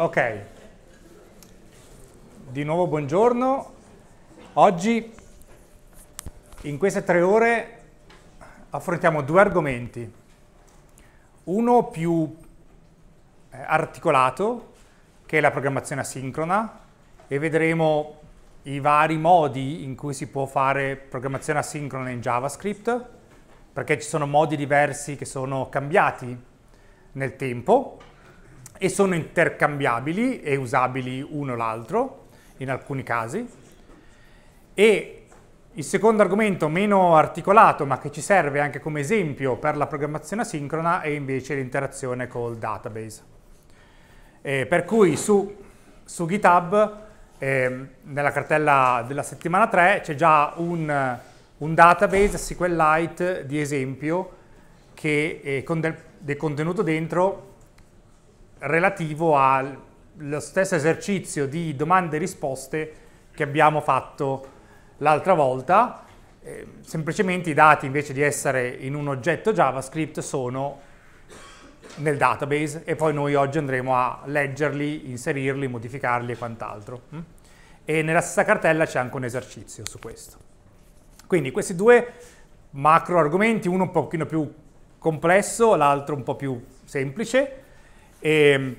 Ok, di nuovo buongiorno. Oggi in queste tre ore affrontiamo due argomenti. Uno più eh, articolato, che è la programmazione asincrona, e vedremo i vari modi in cui si può fare programmazione asincrona in JavaScript, perché ci sono modi diversi che sono cambiati nel tempo e sono intercambiabili e usabili uno l'altro in alcuni casi. E il secondo argomento meno articolato ma che ci serve anche come esempio per la programmazione asincrona è invece l'interazione col database. Eh, per cui su, su GitHub, eh, nella cartella della settimana 3, c'è già un, un, database SQLite di esempio che eh, con del, del contenuto dentro relativo allo stesso esercizio di domande e risposte che abbiamo fatto l'altra volta. Eh, semplicemente i dati invece di essere in un oggetto JavaScript sono nel database e poi noi oggi andremo a leggerli, inserirli, modificarli e quant'altro. Mm? E nella stessa cartella c'è anche un esercizio su questo. Quindi questi due macro argomenti, uno un pochino più complesso, l'altro un po' più semplice, e, ehm,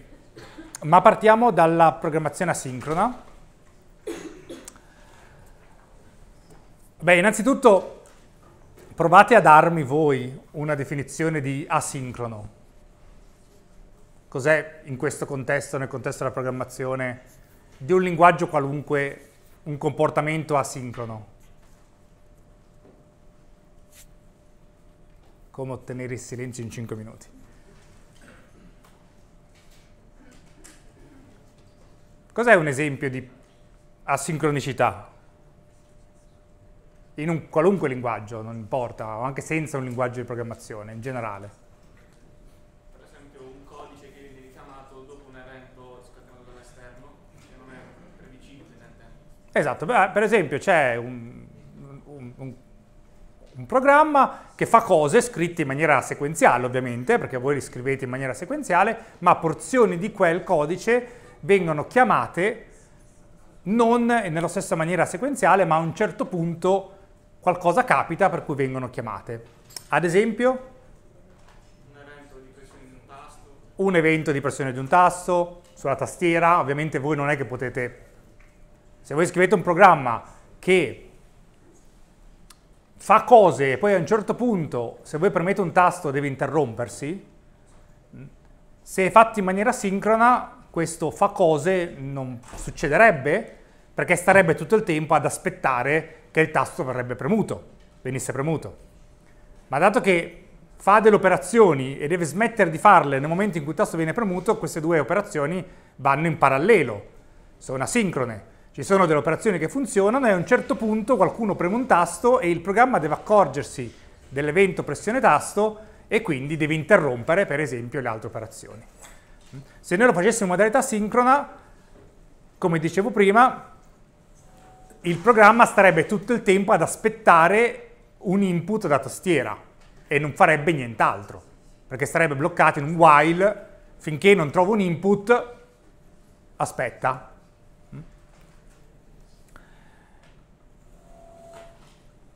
ma partiamo dalla programmazione asincrona. Beh, innanzitutto provate a darmi voi una definizione di asincrono. Cos'è in questo contesto, nel contesto della programmazione, di un linguaggio qualunque, un comportamento asincrono? Come ottenere il silenzio in 5 minuti. Cos'è un esempio di asincronicità? In un qualunque linguaggio, non importa, o anche senza un linguaggio di programmazione, in generale. Per esempio un codice che viene richiamato dopo un evento scatenato dall'esterno, che non è previsibile nel tempo. Esatto, per esempio c'è un, un, un un programma che fa cose scritte in maniera sequenziale, ovviamente, perché voi le scrivete in maniera sequenziale, ma porzioni di quel codice vengono chiamate non nella stessa maniera sequenziale, ma a un certo punto qualcosa capita per cui vengono chiamate. Ad esempio, un evento di pressione di un tasto, un evento di pressione di un tasto sulla tastiera, ovviamente voi non è che potete, se voi scrivete un programma che fa cose e poi a un certo punto, se voi premete un tasto deve interrompersi, se è fatto in maniera sincrona questo fa cose non succederebbe perché starebbe tutto il tempo ad aspettare che il tasto verrebbe premuto, venisse premuto. Ma dato che fa delle operazioni e deve smettere di farle nel momento in cui il tasto viene premuto, queste due operazioni vanno in parallelo, sono asincrone. Ci sono delle operazioni che funzionano e a un certo punto qualcuno preme un tasto e il programma deve accorgersi dell'evento pressione tasto e quindi deve interrompere per esempio le altre operazioni. Se noi lo facessimo in modalità sincrona, come dicevo prima, il programma starebbe tutto il tempo ad aspettare un input da tastiera e non farebbe nient'altro, perché sarebbe bloccato in un while finché non trovo un input, aspetta.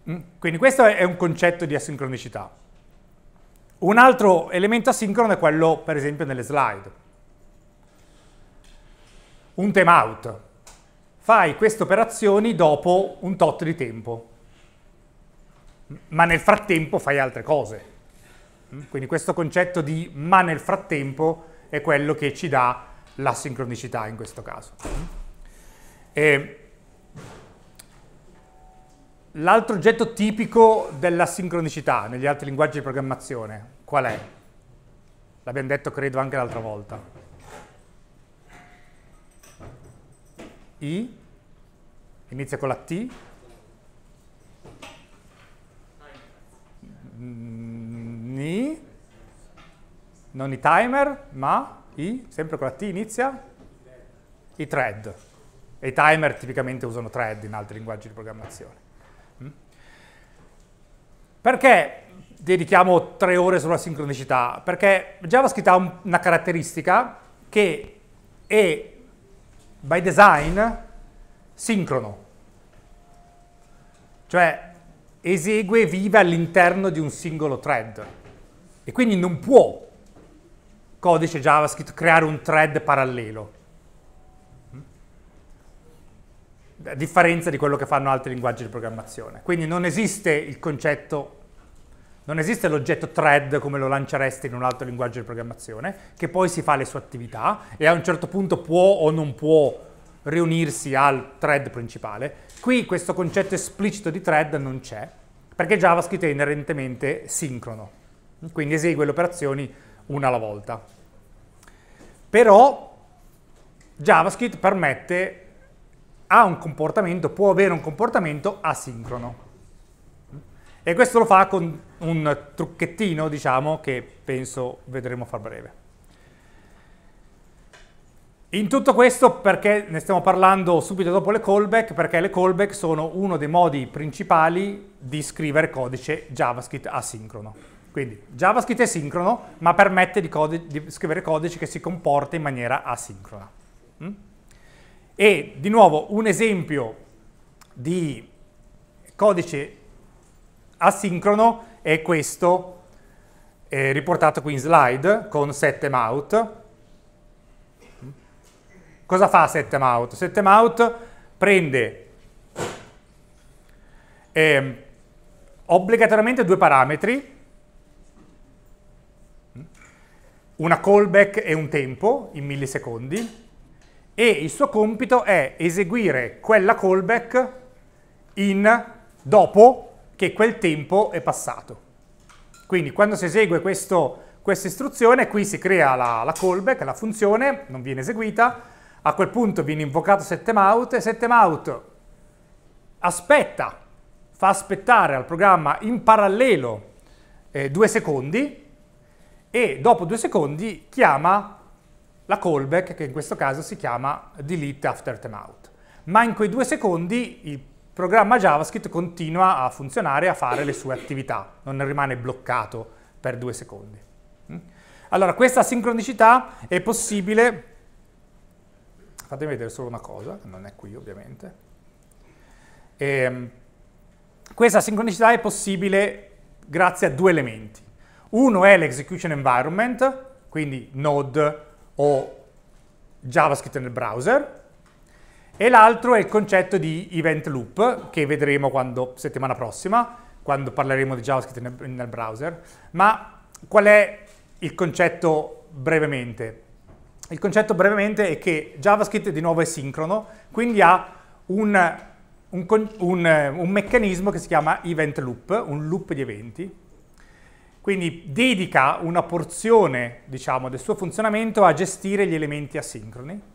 Mm. Quindi questo è un concetto di asincronicità. Un altro elemento asincrono è quello, per esempio, nelle slide un time out. Fai queste operazioni dopo un tot di tempo, ma nel frattempo fai altre cose. Mm? Quindi questo concetto di ma nel frattempo è quello che ci dà la sincronicità in questo caso. Mm? L'altro oggetto tipico della sincronicità negli altri linguaggi di programmazione, qual è? L'abbiamo detto credo anche l'altra volta. I, inizia con la T, Ni, non i timer, ma I, sempre con la T inizia, i thread. E i timer tipicamente usano thread in altri linguaggi di programmazione. Mm? Perché dedichiamo tre ore sulla sincronicità? Perché JavaScript ha una caratteristica che è by design sincrono, cioè esegue e vive all'interno di un singolo thread e quindi non può codice JavaScript creare un thread parallelo. A differenza di quello che fanno altri linguaggi di programmazione. Quindi non esiste il concetto non esiste l'oggetto thread come lo lanceresti in un altro linguaggio di programmazione, che poi si fa le sue attività e a un certo punto può o non può riunirsi al thread principale. Qui questo concetto esplicito di thread non c'è, perché JavaScript è inerentemente sincrono, quindi esegue le operazioni una alla volta. Però JavaScript permette, ha un comportamento, può avere un comportamento asincrono. E questo lo fa con un trucchettino, diciamo, che penso vedremo fra breve. In tutto questo, perché ne stiamo parlando subito dopo le callback? Perché le callback sono uno dei modi principali di scrivere codice JavaScript asincrono. Quindi JavaScript è sincrono, ma permette di, code di scrivere codice che si comporta in maniera asincrona. Mm? E di nuovo un esempio di codice asincrono è questo eh, riportato qui in slide con setTimeout. Cosa fa setTimeout? SetTimeout prende eh, obbligatoriamente due parametri, una callback e un tempo in millisecondi, e il suo compito è eseguire quella callback in dopo che quel tempo è passato. Quindi quando si esegue questo, questa istruzione, qui si crea la, la callback, la funzione, non viene eseguita, a quel punto viene invocato setMout e setMout aspetta, fa aspettare al programma in parallelo eh, due secondi e dopo due secondi chiama la callback che in questo caso si chiama delete after timeout. Ma in quei due secondi il programma JavaScript continua a funzionare e a fare le sue attività, non rimane bloccato per due secondi. Mm? Allora, questa sincronicità è possibile, fatemi vedere solo una cosa, non è qui ovviamente, e, ehm, questa sincronicità è possibile grazie a due elementi. Uno è l'execution environment, quindi Node o JavaScript nel browser, e l'altro è il concetto di event loop, che vedremo quando, settimana prossima, quando parleremo di JavaScript nel, nel browser. Ma qual è il concetto brevemente? Il concetto brevemente è che JavaScript di nuovo è sincrono, quindi ha un, un, un, un meccanismo che si chiama event loop, un loop di eventi, quindi dedica una porzione, diciamo, del suo funzionamento a gestire gli elementi asincroni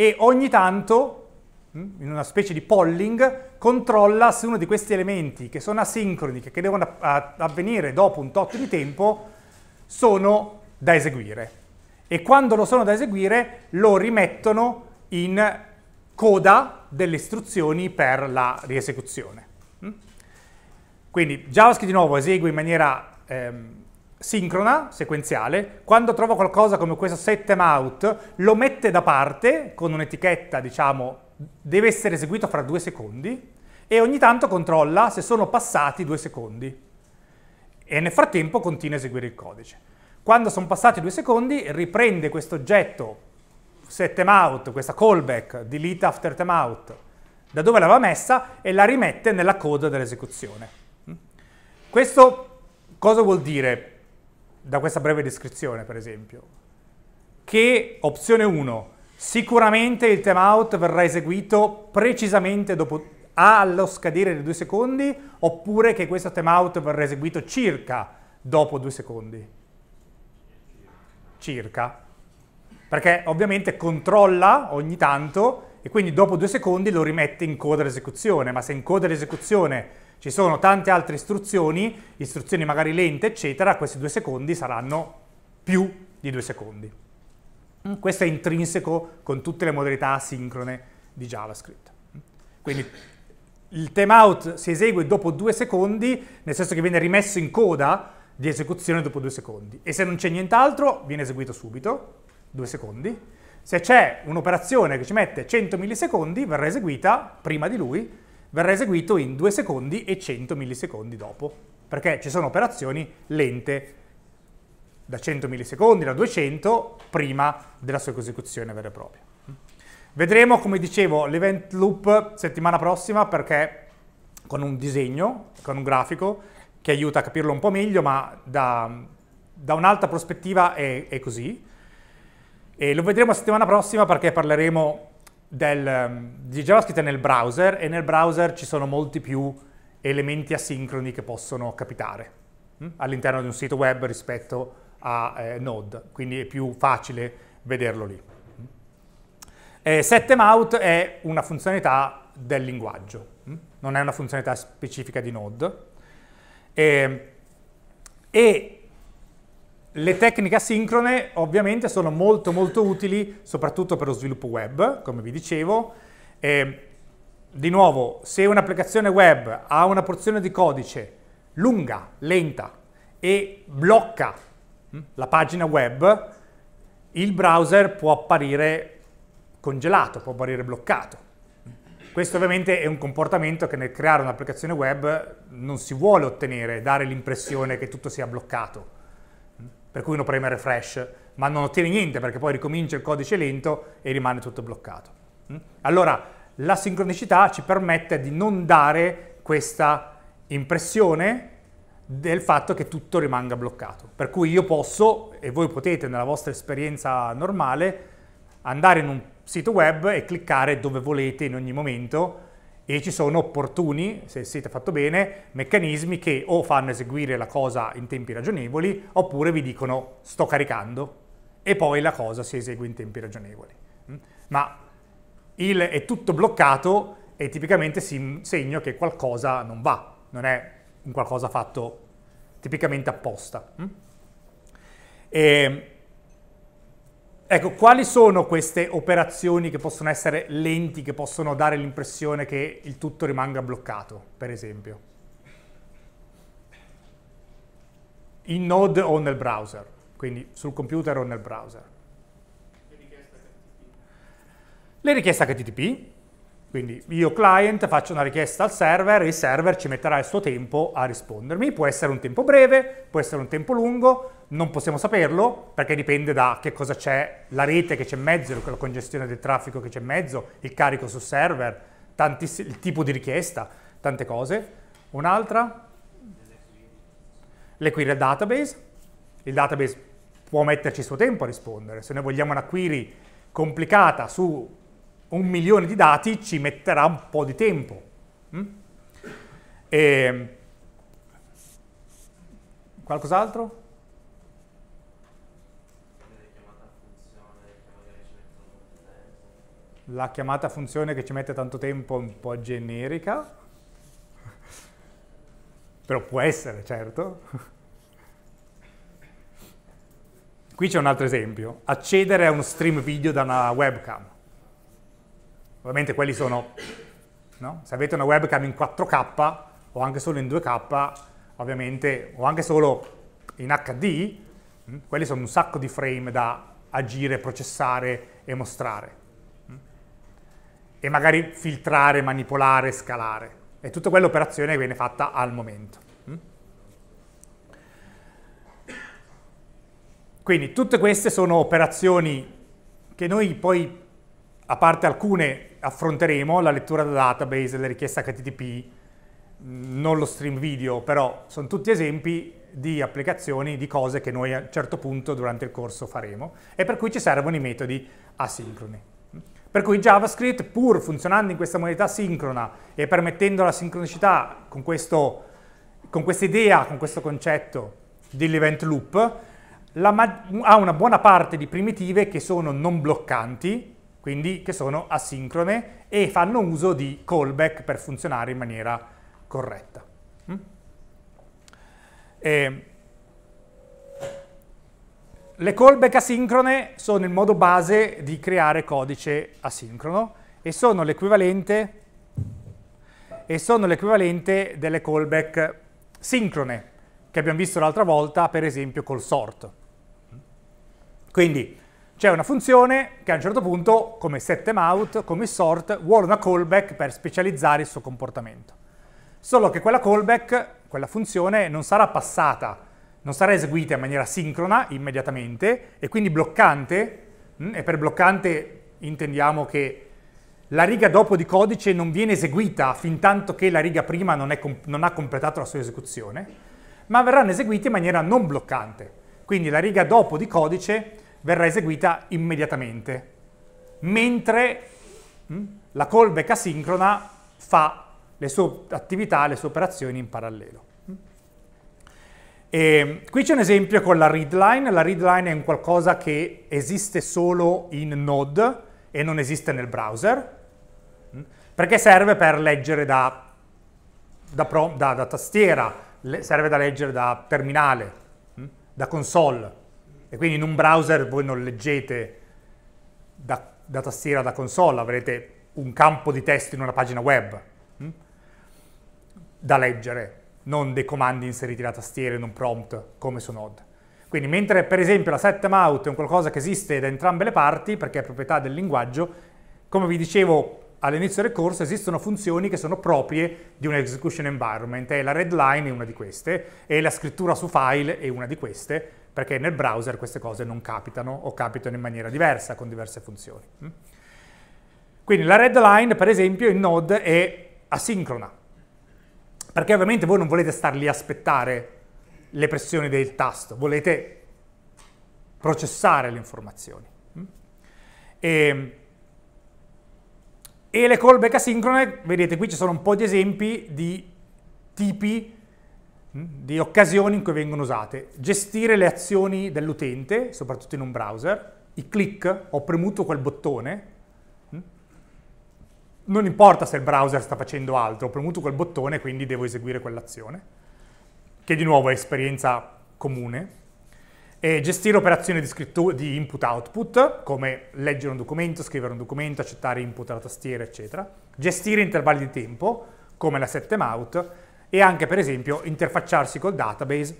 e ogni tanto, mm, in una specie di polling, controlla se uno di questi elementi che sono asincroni, che devono avvenire dopo un tot di tempo, sono da eseguire. E quando lo sono da eseguire, lo rimettono in coda delle istruzioni per la riesecuzione. Mm? Quindi JavaScript di nuovo esegue in maniera ehm, sincrona, sequenziale, quando trova qualcosa come questo set timeout lo mette da parte con un'etichetta, diciamo, deve essere eseguito fra due secondi e ogni tanto controlla se sono passati due secondi e nel frattempo continua a eseguire il codice. Quando sono passati due secondi riprende questo oggetto set timeout, questa callback, delete after timeout, da dove l'aveva messa e la rimette nella coda dell'esecuzione. Questo cosa vuol dire? da questa breve descrizione, per esempio, che opzione 1, sicuramente il timeout verrà eseguito precisamente dopo allo scadere dei due secondi, oppure che questo timeout verrà eseguito circa dopo due secondi? Circa. Perché ovviamente controlla ogni tanto e quindi dopo due secondi lo rimette in coda d'esecuzione, ma se in coda d'esecuzione ci sono tante altre istruzioni, istruzioni magari lente, eccetera, questi due secondi saranno più di due secondi. Questo è intrinseco con tutte le modalità asincrone di JavaScript. Quindi il timeout si esegue dopo due secondi, nel senso che viene rimesso in coda di esecuzione dopo due secondi. E se non c'è nient'altro, viene eseguito subito, due secondi. Se c'è un'operazione che ci mette 100 millisecondi, verrà eseguita prima di lui verrà eseguito in 2 secondi e 100 millisecondi dopo, perché ci sono operazioni lente da 100 millisecondi, da 200, prima della sua esecuzione vera e propria. Vedremo, come dicevo, l'event loop settimana prossima perché con un disegno, con un grafico, che aiuta a capirlo un po' meglio, ma da, da un'alta prospettiva è, è così. E lo vedremo settimana prossima perché parleremo del, ehm, di JavaScript è nel browser e nel browser ci sono molti più elementi asincroni che possono capitare hm? all'interno di un sito web rispetto a eh, Node, quindi è più facile vederlo lì. Mm. Eh, setMout è una funzionalità del linguaggio, hm? non è una funzionalità specifica di Node. Ehm, e, e le tecniche asincrone ovviamente sono molto molto utili soprattutto per lo sviluppo web, come vi dicevo. Eh, di nuovo, se un'applicazione web ha una porzione di codice lunga, lenta e blocca hm, la pagina web, il browser può apparire congelato, può apparire bloccato. Questo ovviamente è un comportamento che nel creare un'applicazione web non si vuole ottenere, dare l'impressione che tutto sia bloccato per cui uno preme refresh, ma non ottiene niente perché poi ricomincia il codice lento e rimane tutto bloccato. Mm? Allora, la sincronicità ci permette di non dare questa impressione del fatto che tutto rimanga bloccato. Per cui io posso, e voi potete nella vostra esperienza normale, andare in un sito web e cliccare dove volete in ogni momento, e ci sono opportuni, se siete fatto bene, meccanismi che o fanno eseguire la cosa in tempi ragionevoli oppure vi dicono sto caricando e poi la cosa si esegue in tempi ragionevoli. Mm? Ma il è tutto bloccato è tipicamente segno che qualcosa non va, non è un qualcosa fatto tipicamente apposta. Mm? E Ecco, quali sono queste operazioni che possono essere lenti, che possono dare l'impressione che il tutto rimanga bloccato, per esempio? In Node o nel browser, quindi sul computer o nel browser. Le richieste HTTP. Le richieste HTTP quindi io client faccio una richiesta al server e il server ci metterà il suo tempo a rispondermi. Può essere un tempo breve, può essere un tempo lungo, non possiamo saperlo perché dipende da che cosa c'è, la rete che c'è in mezzo, la congestione del traffico che c'è in mezzo, il carico sul server, tanti, il tipo di richiesta, tante cose. Un'altra? Le query al database. Il database può metterci il suo tempo a rispondere. Se noi vogliamo una query complicata su un milione di dati ci metterà un po' di tempo. Mm? E... Qualcos'altro? La chiamata funzione che ci mette tanto tempo è un po' generica, però può essere, certo. Qui c'è un altro esempio, accedere a uno stream video da una webcam. Ovviamente quelli sono, no? se avete una webcam in 4K o anche solo in 2K, ovviamente, o anche solo in HD, mm, quelli sono un sacco di frame da agire, processare e mostrare. Mm. E magari filtrare, manipolare, scalare. E tutta quell'operazione viene fatta al momento. Mm. Quindi tutte queste sono operazioni che noi poi, a parte alcune affronteremo la lettura da database, le richieste HTTP, mm, non lo stream video, però sono tutti esempi di applicazioni, di cose che noi a un certo punto durante il corso faremo e per cui ci servono i metodi asincroni. Per cui JavaScript, pur funzionando in questa modalità sincrona e permettendo la sincronicità con, questo, con questa idea, con questo concetto dell'event loop, ha una buona parte di primitive che sono non bloccanti, quindi che sono asincrone e fanno uso di callback per funzionare in maniera corretta. Mm? E ehm, le callback asincrone sono il modo base di creare codice asincrono e sono l'equivalente e sono l'equivalente delle callback sincrone che abbiamo visto l'altra volta, per esempio col sort. Mm? Quindi c'è una funzione che a un certo punto, come setMount, come sort, vuole una callback per specializzare il suo comportamento. Solo che quella callback, quella funzione, non sarà passata, non sarà eseguita in maniera sincrona immediatamente e quindi bloccante, hm, e per bloccante intendiamo che la riga dopo di codice non viene eseguita fin tanto che la riga prima non, è, non, ha completato la sua esecuzione, ma verranno eseguite in maniera non bloccante. Quindi la riga dopo di codice verrà eseguita immediatamente, mentre hm, la callback asincrona fa le sue attività, le sue operazioni in parallelo. Hm. E qui c'è un esempio con la readline, la readline è un qualcosa che esiste solo in Node e non esiste nel browser, hm, perché serve per leggere da, da, prom, da, da tastiera, serve da leggere da terminale, da console, e quindi in un browser voi non leggete da, da tastiera da console, avrete un campo di testo in una pagina web hm? da leggere, non dei comandi inseriti da tastiera in un prompt come su Node. Quindi mentre per esempio la setMount è un qualcosa che esiste da entrambe le parti perché è proprietà del linguaggio, come vi dicevo all'inizio del corso esistono funzioni che sono proprie di un execution environment e la redline è una di queste e la scrittura su file è una di queste perché nel browser queste cose non capitano o capitano in maniera diversa, con diverse funzioni. Mm? Quindi la red line, per esempio, in Node è asincrona, perché ovviamente voi non volete star lì a aspettare le pressioni del tasto, volete processare le informazioni. Mm? E, e le callback asincrone, vedete qui ci sono un po' di esempi di tipi di occasioni in cui vengono usate. Gestire le azioni dell'utente, soprattutto in un browser, i click, ho premuto quel bottone, mm, non importa se il browser sta facendo altro, ho premuto quel bottone, quindi devo eseguire quell'azione, che di nuovo è esperienza comune. E gestire operazioni di, di input-output, come leggere un documento, scrivere un documento, accettare input alla tastiera, eccetera. Gestire intervalli di tempo, come la set timeout, e anche per esempio interfacciarsi col database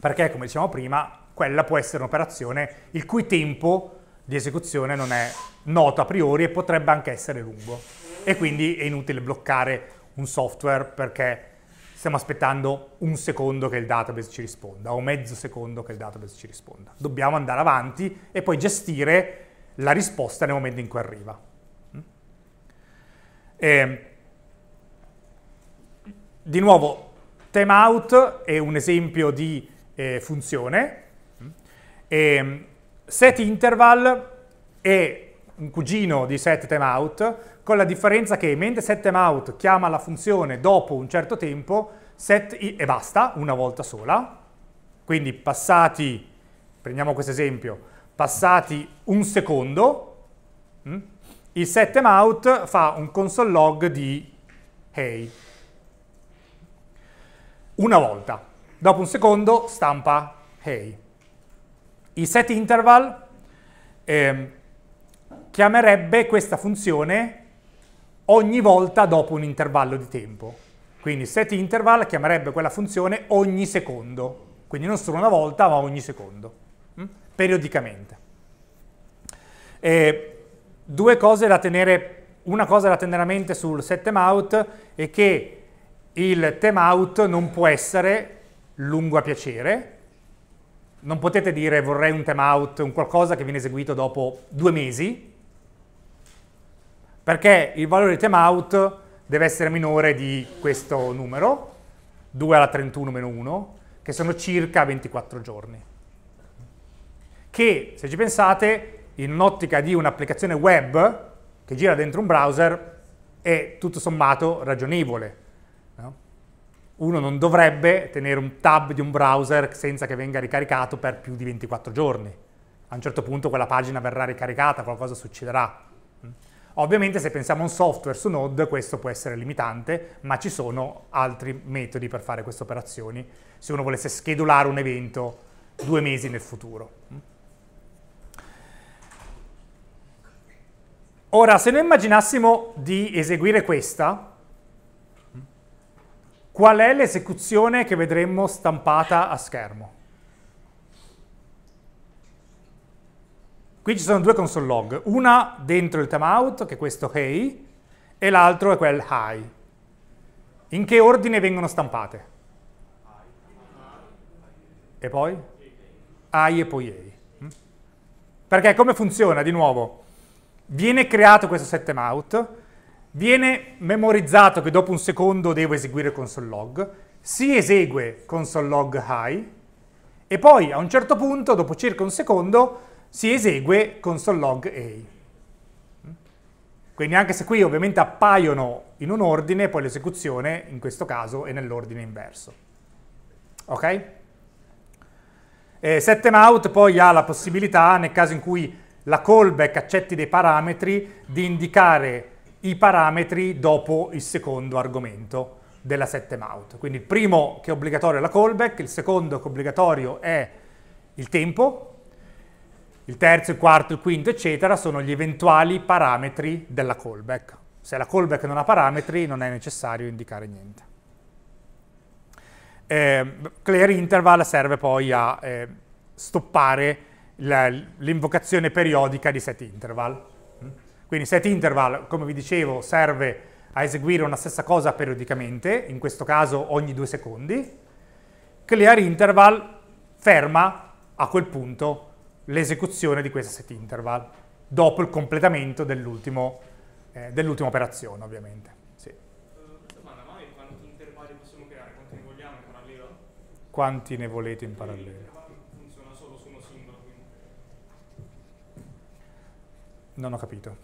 perché come dicevamo prima quella può essere un'operazione il cui tempo di esecuzione non è noto a priori e potrebbe anche essere lungo e quindi è inutile bloccare un software perché stiamo aspettando un secondo che il database ci risponda o mezzo secondo che il database ci risponda. Dobbiamo andare avanti e poi gestire la risposta nel momento in cui arriva. Mm? E ehm, di nuovo, timeout è un esempio di eh, funzione. E ehm, set interval è un cugino di set timeout, con la differenza che mentre set timeout chiama la funzione dopo un certo tempo, set e basta, una volta sola. Quindi passati, prendiamo questo esempio, passati un secondo, mm, il set timeout fa un console log di hey una volta. Dopo un secondo stampa hey. Il set interval eh, chiamerebbe questa funzione ogni volta dopo un intervallo di tempo. Quindi set interval chiamerebbe quella funzione ogni secondo, quindi non solo una volta ma ogni secondo, hm? periodicamente. E due cose da tenere, una cosa da tenere a mente sul set out è che il time out non può essere lungo a piacere, non potete dire vorrei un time out, un qualcosa che viene eseguito dopo due mesi, perché il valore di time out deve essere minore di questo numero, 2 alla 31 meno 1, che sono circa 24 giorni. Che, se ci pensate, in un'ottica di un'applicazione web che gira dentro un browser, è tutto sommato ragionevole, uno non dovrebbe tenere un tab di un browser senza che venga ricaricato per più di 24 giorni. A un certo punto quella pagina verrà ricaricata, qualcosa succederà. Mm. Ovviamente se pensiamo a un software su Node questo può essere limitante, ma ci sono altri metodi per fare queste operazioni, se uno volesse schedulare un evento due mesi nel futuro. Mm. Ora, se noi immaginassimo di eseguire questa, Qual è l'esecuzione che vedremmo stampata a schermo? Qui ci sono due console log, una dentro il timeout, che è questo hey, e l'altro è quel high. In che ordine vengono stampate? E poi? AI e poi EI. Mm? Perché come funziona? Di nuovo, viene creato questo set timeout, viene memorizzato che dopo un secondo devo eseguire console log, si esegue console log high e poi a un certo punto, dopo circa un secondo, si esegue console log a. Quindi anche se qui ovviamente appaiono in un ordine, poi l'esecuzione in questo caso è nell'ordine inverso. Ok? Eh, setMout poi ha la possibilità, nel caso in cui la callback accetti dei parametri, di indicare i parametri dopo il secondo argomento della setMount. Quindi il primo che è obbligatorio è la callback, il secondo che è obbligatorio è il tempo, il terzo, il quarto, il quinto, eccetera, sono gli eventuali parametri della callback. Se la callback non ha parametri non è necessario indicare niente. Eh, clear interval serve poi a eh, stoppare l'invocazione periodica di set interval. Mm? Quindi set interval, come vi dicevo, serve a eseguire una stessa cosa periodicamente, in questo caso ogni due secondi. Clear interval ferma a quel punto l'esecuzione di questo set interval, dopo il completamento eh, dell'ultima eh, dell operazione, ovviamente. Sì. Quanti ne volete in parallelo? Non ho capito.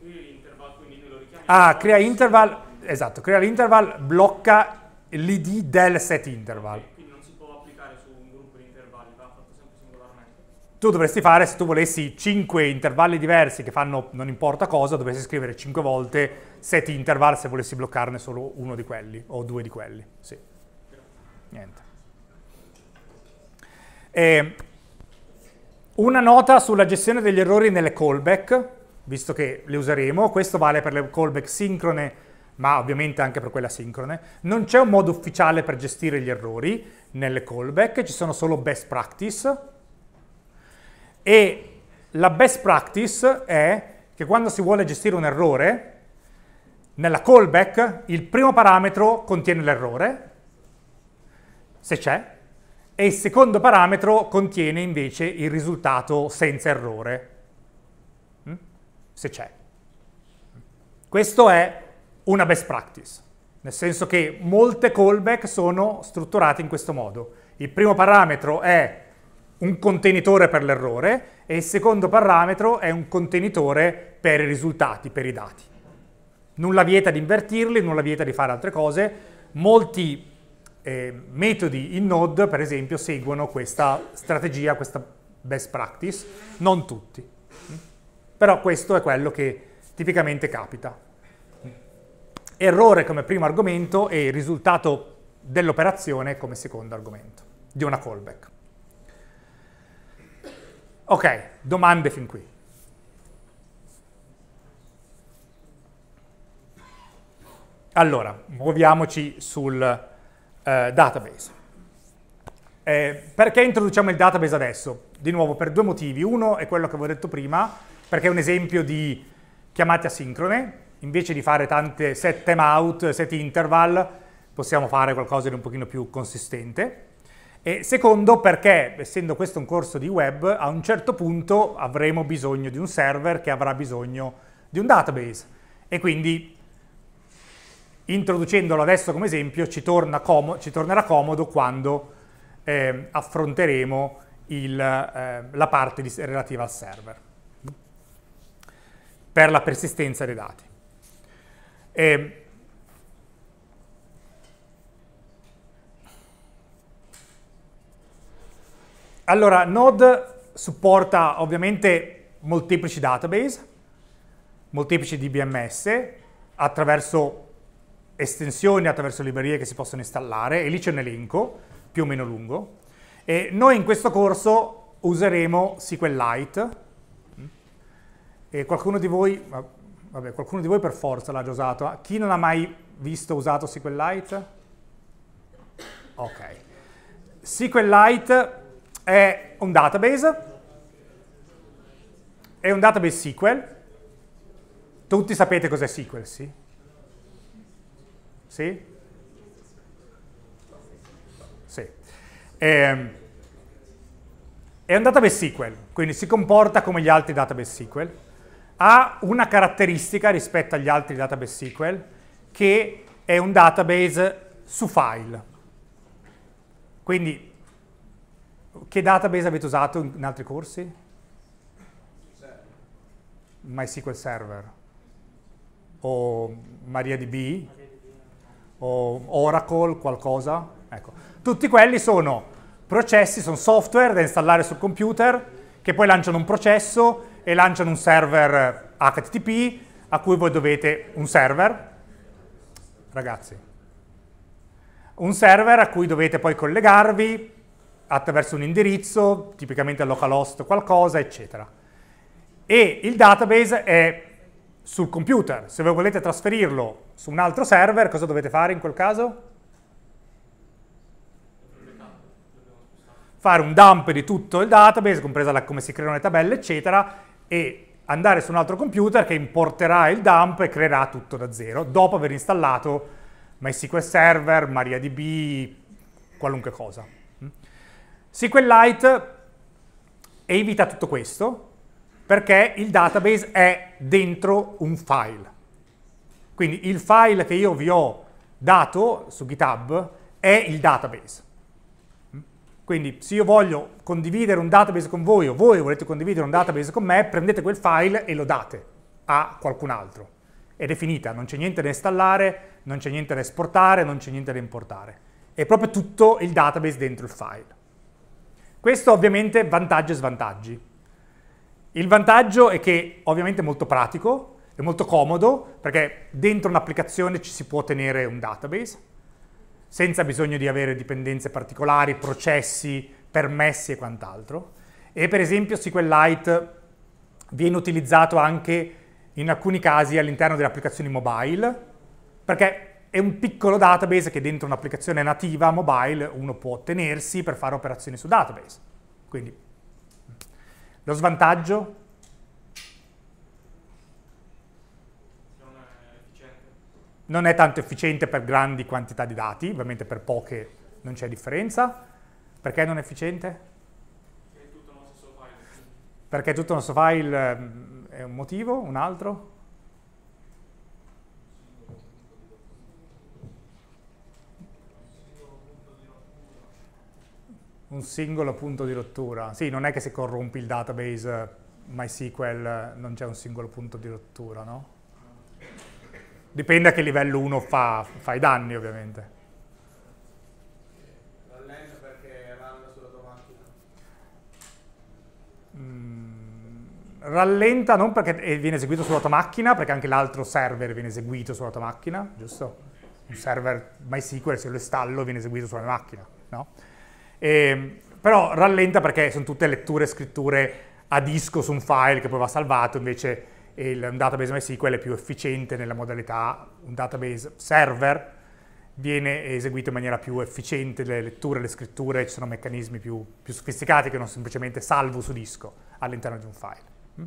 Ah, crea interval, esatto, crea l'interval, blocca l'id del set interval. quindi non si può applicare su un gruppo di intervalli, va fatto sempre singolarmente. Tu dovresti fare, se tu volessi 5 intervalli diversi che fanno non importa cosa, dovresti scrivere 5 volte set interval se volessi bloccarne solo uno di quelli, o due di quelli, sì. Niente. E ehm, una nota sulla gestione degli errori nelle callback visto che le useremo, questo vale per le callback sincrone, ma ovviamente anche per quella sincrone. Non c'è un modo ufficiale per gestire gli errori nelle callback, ci sono solo best practice. E la best practice è che quando si vuole gestire un errore, nella callback il primo parametro contiene l'errore, se c'è, e il secondo parametro contiene invece il risultato senza errore, se c'è. Questo è una best practice, nel senso che molte callback sono strutturate in questo modo. Il primo parametro è un contenitore per l'errore e il secondo parametro è un contenitore per i risultati, per i dati. Nulla vieta di invertirli, nulla vieta di fare altre cose. Molti eh, metodi in Node, per esempio, seguono questa strategia, questa best practice, non tutti. Però questo è quello che tipicamente capita. Errore come primo argomento e il risultato dell'operazione come secondo argomento, di una callback. Ok, domande fin qui. Allora, muoviamoci sul eh, database. Eh, perché introduciamo il database adesso? Di nuovo per due motivi. Uno è quello che avevo detto prima, perché è un esempio di chiamate asincrone, invece di fare tante set timeout, set interval, possiamo fare qualcosa di un pochino più consistente. E secondo perché, essendo questo un corso di web, a un certo punto avremo bisogno di un server che avrà bisogno di un database. E quindi, introducendolo adesso come esempio, ci, torna comodo, ci tornerà comodo quando eh, affronteremo il, eh, la parte di, relativa al server per la persistenza dei dati. E allora, Node supporta ovviamente molteplici database, molteplici DBMS, attraverso estensioni, attraverso librerie che si possono installare, e lì c'è un elenco più o meno lungo. E noi in questo corso useremo SQLite, e qualcuno di voi, vabbè, qualcuno di voi per forza l'ha già usato. Ah, chi non ha mai visto usato SQLite? Ok. SQLite è un database, è un database SQL. Tutti sapete cos'è SQL, sì? Sì? Sì. Ehm, è un database SQL, quindi si comporta come gli altri database SQL ha una caratteristica rispetto agli altri database SQL che è un database su file. Quindi, che database avete usato in altri corsi? MySQL Server o MariaDB o Oracle qualcosa. Ecco. Tutti quelli sono processi, sono software da installare sul computer che poi lanciano un processo e lanciano un server HTTP a cui voi dovete un server, ragazzi, un server a cui dovete poi collegarvi attraverso un indirizzo, tipicamente localhost qualcosa, eccetera. E il database è sul computer. Se voi volete trasferirlo su un altro server, cosa dovete fare in quel caso? Fare un dump di tutto il database, compresa la, come si creano le tabelle, eccetera, e andare su un altro computer che importerà il dump e creerà tutto da zero, dopo aver installato MySQL Server, MariaDB, qualunque cosa. SQLite evita tutto questo perché il database è dentro un file. Quindi il file che io vi ho dato su GitHub è il database. Quindi se io voglio condividere un database con voi o voi volete condividere un database con me, prendete quel file e lo date a qualcun altro. Ed è finita, non c'è niente da installare, non c'è niente da esportare, non c'è niente da importare. È proprio tutto il database dentro il file. Questo ovviamente vantaggi e svantaggi. Il vantaggio è che ovviamente è molto pratico, è molto comodo, perché dentro un'applicazione ci si può tenere un database, senza bisogno di avere dipendenze particolari, processi, permessi e quant'altro. E per esempio SQLite viene utilizzato anche in alcuni casi all'interno delle applicazioni mobile, perché è un piccolo database che dentro un'applicazione nativa mobile uno può tenersi per fare operazioni su database. Quindi lo svantaggio non è tanto efficiente per grandi quantità di dati, ovviamente per poche non c'è differenza. Perché non è efficiente? Perché è tutto nello stesso file. Perché tutto nello stesso file mm, è un motivo, un altro? Un singolo punto di rottura. Sì, non è che se corrompi il database MySQL non c'è un singolo punto di rottura, no? Dipende a che livello uno fa, fa i danni, ovviamente. Rallenta perché rallenta sulla tua macchina? Mm, rallenta non perché eh, viene eseguito sulla tua macchina, perché anche l'altro server viene eseguito sulla tua macchina, giusto? Un server MySQL, se lo installo, viene eseguito sulla mia macchina, no? E, ehm, però rallenta perché sono tutte letture e scritture a disco su un file che poi va salvato, invece il, un database MySQL è più efficiente nella modalità un database server, viene eseguito in maniera più efficiente le letture, le scritture, ci sono meccanismi più, più sofisticati che non semplicemente salvo su disco all'interno di un file. Mm?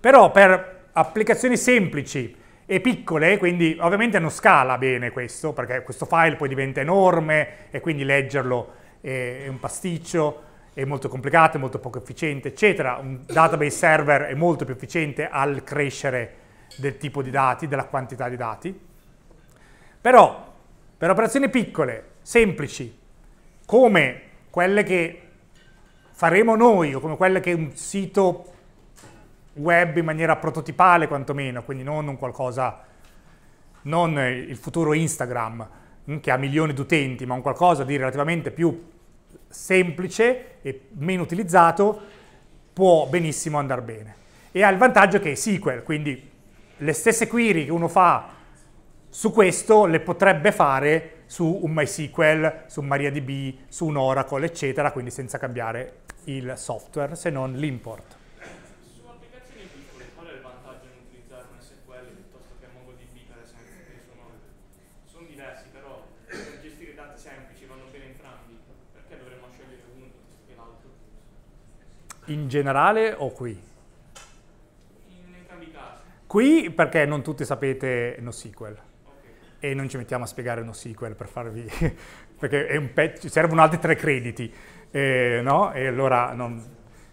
Però per applicazioni semplici e piccole, quindi ovviamente non scala bene questo, perché questo file poi diventa enorme e quindi leggerlo è un pasticcio, è molto complicato, è molto poco efficiente, eccetera. Un database server è molto più efficiente al crescere del tipo di dati, della quantità di dati. Però per operazioni piccole, semplici, come quelle che faremo noi o come quelle che un sito web in maniera prototipale quantomeno, quindi non un qualcosa, non il futuro Instagram che ha milioni di utenti, ma un qualcosa di relativamente più semplice e meno utilizzato può benissimo andare bene. E ha il vantaggio che è SQL, quindi le stesse query che uno fa su questo le potrebbe fare su un MySQL, su MariaDB, su un Oracle, eccetera, quindi senza cambiare il software, se non l'import. In generale o qui? In entrambi i casi. Qui perché non tutti sapete NoSQL e non ci mettiamo a spiegare NoSQL per farvi, perché un patch, servono altri tre crediti, eh, no? E allora non,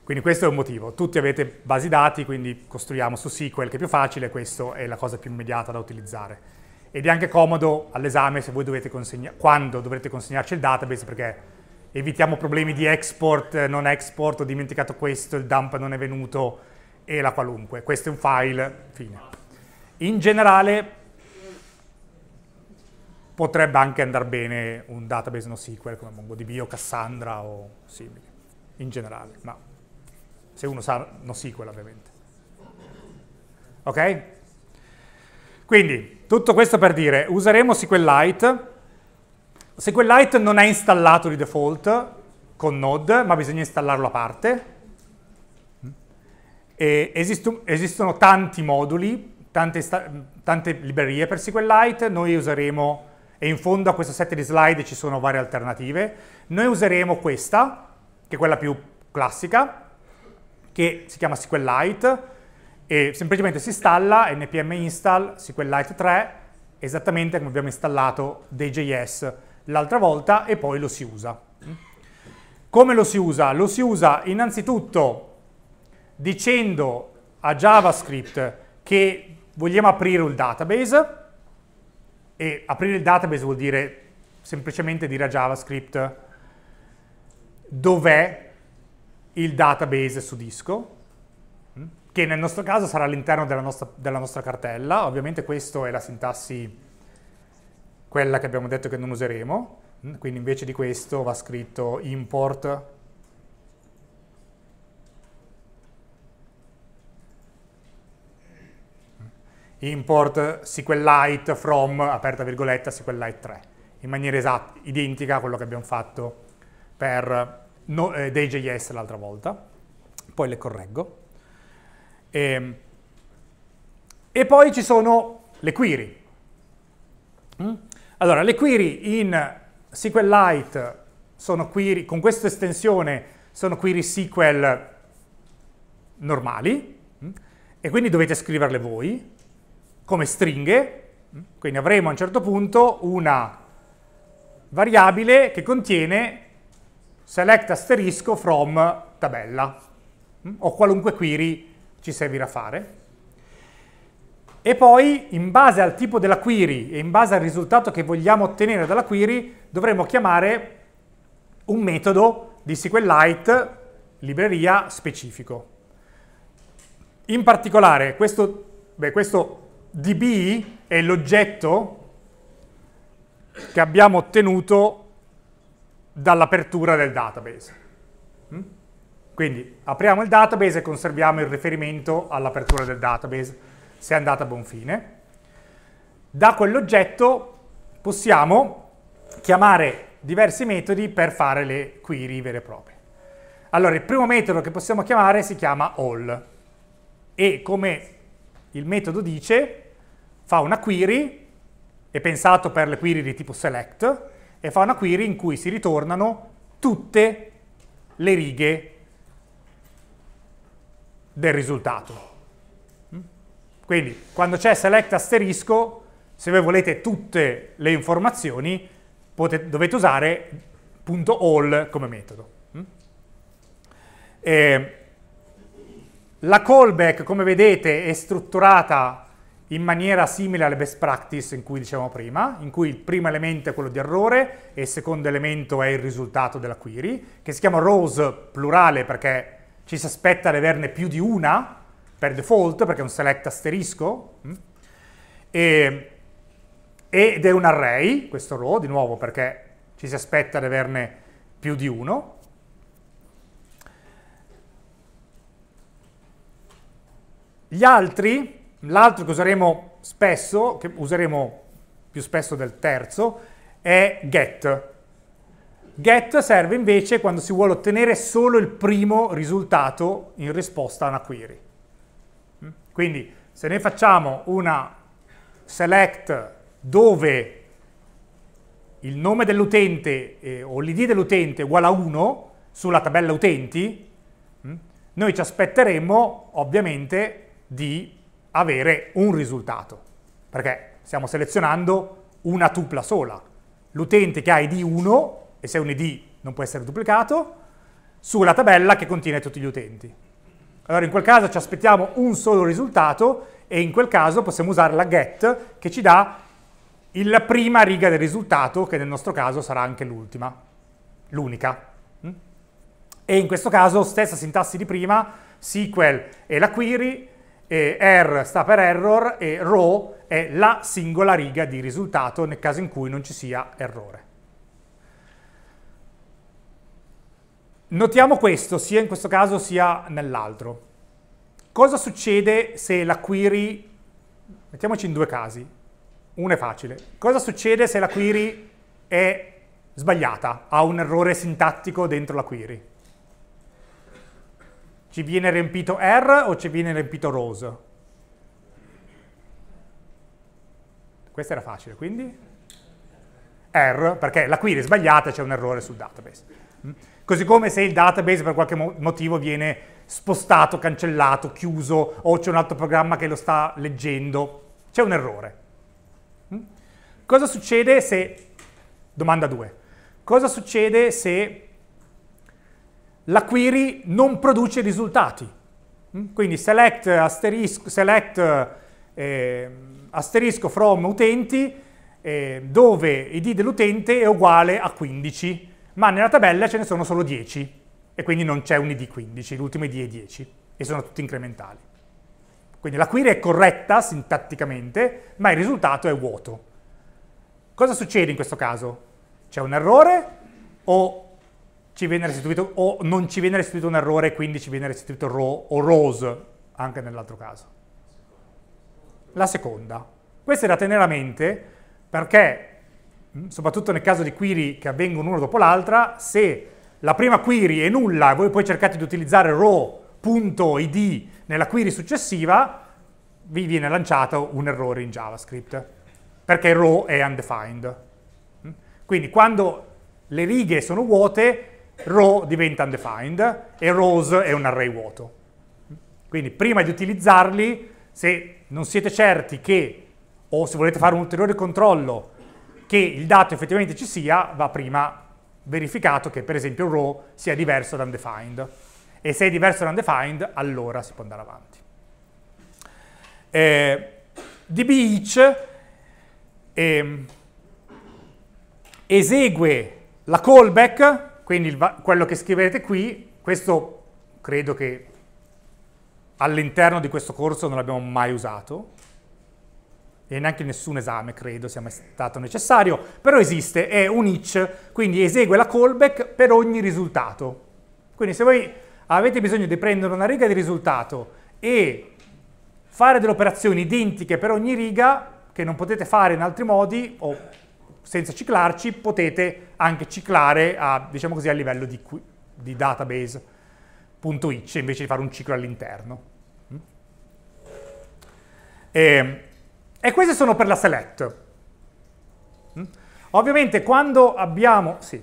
quindi questo è un motivo. Tutti avete basi dati, quindi costruiamo su SQL che è più facile, questa è la cosa più immediata da utilizzare. Ed è anche comodo all'esame se voi dovete consegnare, quando dovrete consegnarci il database, perché evitiamo problemi di export, eh, non export, ho dimenticato questo, il dump non è venuto e la qualunque. Questo è un file, fine. In generale potrebbe anche andare bene un database NoSQL come MongoDB o Cassandra o simili, in generale, ma se uno sa NoSQL ovviamente. Ok? Quindi, tutto questo per dire, useremo SQLite SQLite non è installato di default con Node, ma bisogna installarlo a parte. Mm, Esisto, esistono tanti moduli, tante, tante librerie per SQLite, noi useremo, e in fondo a questo set di slide ci sono varie alternative, noi useremo questa, che è quella più classica, che si chiama SQLite, e semplicemente si installa npm install SQLite 3, esattamente come abbiamo installato dei JS l'altra volta e poi lo si usa. Come lo si usa? Lo si usa innanzitutto dicendo a JavaScript che vogliamo aprire un database e aprire il database vuol dire semplicemente dire a JavaScript dov'è il database su disco, che nel nostro caso sarà all'interno della, della nostra, cartella. Ovviamente questa è la sintassi quella che abbiamo detto che non useremo, mm, quindi invece di questo va scritto import mm. import SQLite from, aperta virgoletta, SQLite 3, in maniera esatta, identica a quello che abbiamo fatto per no, eh, DayJS l'altra volta, poi le correggo. E, ehm, e, poi ci sono le query. Mm? Allora, le query in SQLite sono query, con questa estensione sono query SQL normali, mm? e quindi dovete scriverle voi, come stringhe, mm? quindi avremo a un certo punto una variabile che contiene select asterisco from tabella, mm? o qualunque query ci servirà a fare e poi in base al tipo della query e in base al risultato che vogliamo ottenere dalla query dovremo chiamare un metodo di SQLite libreria specifico. In particolare questo, beh, questo db è l'oggetto che abbiamo ottenuto dall'apertura del database. Quindi apriamo il database e conserviamo il riferimento all'apertura del database se è andata a buon fine. Da quell'oggetto possiamo chiamare diversi metodi per fare le query vere e proprie. Allora, il primo metodo che possiamo chiamare si chiama all e come il metodo dice fa una query, è pensato per le query di tipo select, e fa una query in cui si ritornano tutte le righe del risultato. Quindi quando c'è select asterisco, se voi volete tutte le informazioni, potete, dovete usare .all come metodo. Mm? E la callback, come vedete, è strutturata in maniera simile alle best practice in cui dicevamo prima, in cui il primo elemento è quello di errore e il secondo elemento è il risultato della query, che si chiama rows plurale perché ci si aspetta di averne più di una, per default perché è un select asterisco mm, e, ed è un array, questo row, di nuovo perché ci si aspetta di averne più di uno. Gli altri, l'altro che useremo spesso, che useremo più spesso del terzo, è get. Get serve invece quando si vuole ottenere solo il primo risultato in risposta a una query. Quindi se noi facciamo una select dove il nome dell'utente eh, o l'id dell'utente è uguale a 1 sulla tabella utenti, mh, mm, noi ci aspetteremo ovviamente di avere un risultato, perché stiamo selezionando una tupla sola. L'utente che ha id 1, e se è un id non può essere duplicato, sulla tabella che contiene tutti gli utenti. Allora in quel caso ci aspettiamo un solo risultato e in quel caso possiamo usare la get che ci dà la prima riga del risultato, che nel nostro caso sarà anche l'ultima, l'unica. Mm? E in questo caso stessa sintassi di prima, SQL è la query, R sta per error e RAW è la singola riga di risultato nel caso in cui non ci sia errore. Notiamo questo sia in questo caso sia nell'altro. Cosa succede se la query, mettiamoci in due casi, uno è facile, cosa succede se la query è sbagliata, ha un errore sintattico dentro la query? Ci viene riempito R o ci viene riempito Rose? Questa era facile, quindi R, perché la query è sbagliata e c'è un errore sul database. Mm. Così come se il database per qualche motivo viene spostato, cancellato, chiuso o c'è un altro programma che lo sta leggendo, c'è un errore. Mm? Cosa succede se, domanda 2, cosa succede se la query non produce risultati? Mm? Quindi select asterisco, select, eh, asterisco from utenti eh, dove id dell'utente è uguale a 15 ma nella tabella ce ne sono solo 10 e quindi non c'è un id 15, l'ultimo id è 10 e sono tutti incrementali. Quindi la query è corretta sintatticamente, ma il risultato è vuoto. Cosa succede in questo caso? C'è un errore o, o, non ci viene restituito un errore e quindi ci viene restituito row o rose, anche nell'altro caso? La seconda. Questa è da tenere a mente perché Mm, soprattutto nel caso di query che avvengono una dopo l'altra, se la prima query è nulla e voi poi cercate di utilizzare row.id nella query successiva, vi viene lanciato un errore in JavaScript, perché row è undefined. Mm? Quindi quando le righe sono vuote, row diventa undefined e rows è un array vuoto. Mm? Quindi prima di utilizzarli, se non siete certi che, o se volete fare un ulteriore controllo, che il dato effettivamente ci sia, va prima verificato che per esempio un row sia diverso da undefined. E se è diverso da undefined, allora si può andare avanti. Eh, DB each eh, esegue la callback, quindi quello che scriverete qui, questo credo che all'interno di questo corso non l'abbiamo mai usato, e neanche nessun esame credo sia mai stato necessario, però esiste, è un each, quindi esegue la callback per ogni risultato. Quindi se voi avete bisogno di prendere una riga di risultato e fare delle operazioni identiche per ogni riga, che non potete fare in altri modi, o senza ciclarci, potete anche ciclare a, diciamo così, a livello di, di database.itch invece di fare un ciclo all'interno. Mm? E, ehm, e queste sono per la select. Mm? Ovviamente quando abbiamo... Sì.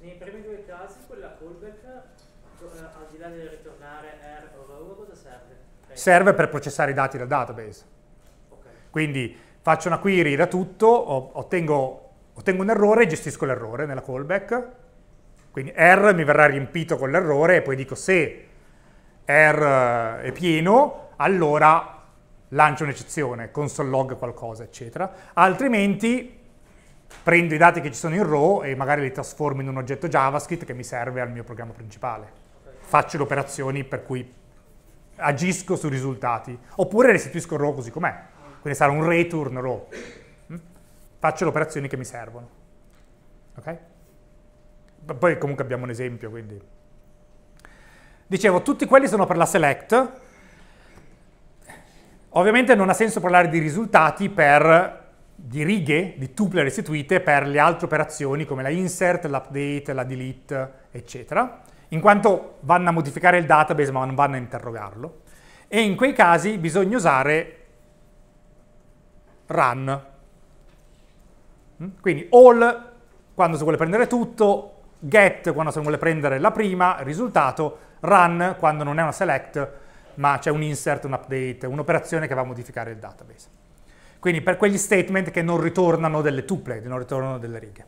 Nei primi due casi quella callback, eh, al di là del ritornare R o row, cosa serve? Cioè, serve per processare i dati dal database. Okay. Quindi faccio una query da tutto, ottengo, ottengo un errore e gestisco l'errore nella callback. Quindi R mi verrà riempito con l'errore e poi dico se R è pieno, allora lancio un'eccezione, console log qualcosa, eccetera. Altrimenti prendo i dati che ci sono in RAW e magari li trasformo in un oggetto JavaScript che mi serve al mio programma principale. Faccio le operazioni per cui agisco sui risultati. Oppure restituisco RAW così com'è. Quindi sarà un return RAW. Mm? Faccio le operazioni che mi servono. Ok? Poi comunque abbiamo un esempio, quindi... Dicevo, tutti quelli sono per la select, Ovviamente non ha senso parlare di risultati per di righe, di tuple restituite per le altre operazioni come la insert, l'update, la delete, eccetera, in quanto vanno a modificare il database ma non vanno a interrogarlo. E in quei casi bisogna usare run. Mm? Quindi all quando si vuole prendere tutto, get quando si vuole prendere la prima, risultato, run quando non è una select, ma c'è un insert, un update, un'operazione che va a modificare il database. Quindi per quegli statement che non ritornano delle tuple, non ritornano delle righe.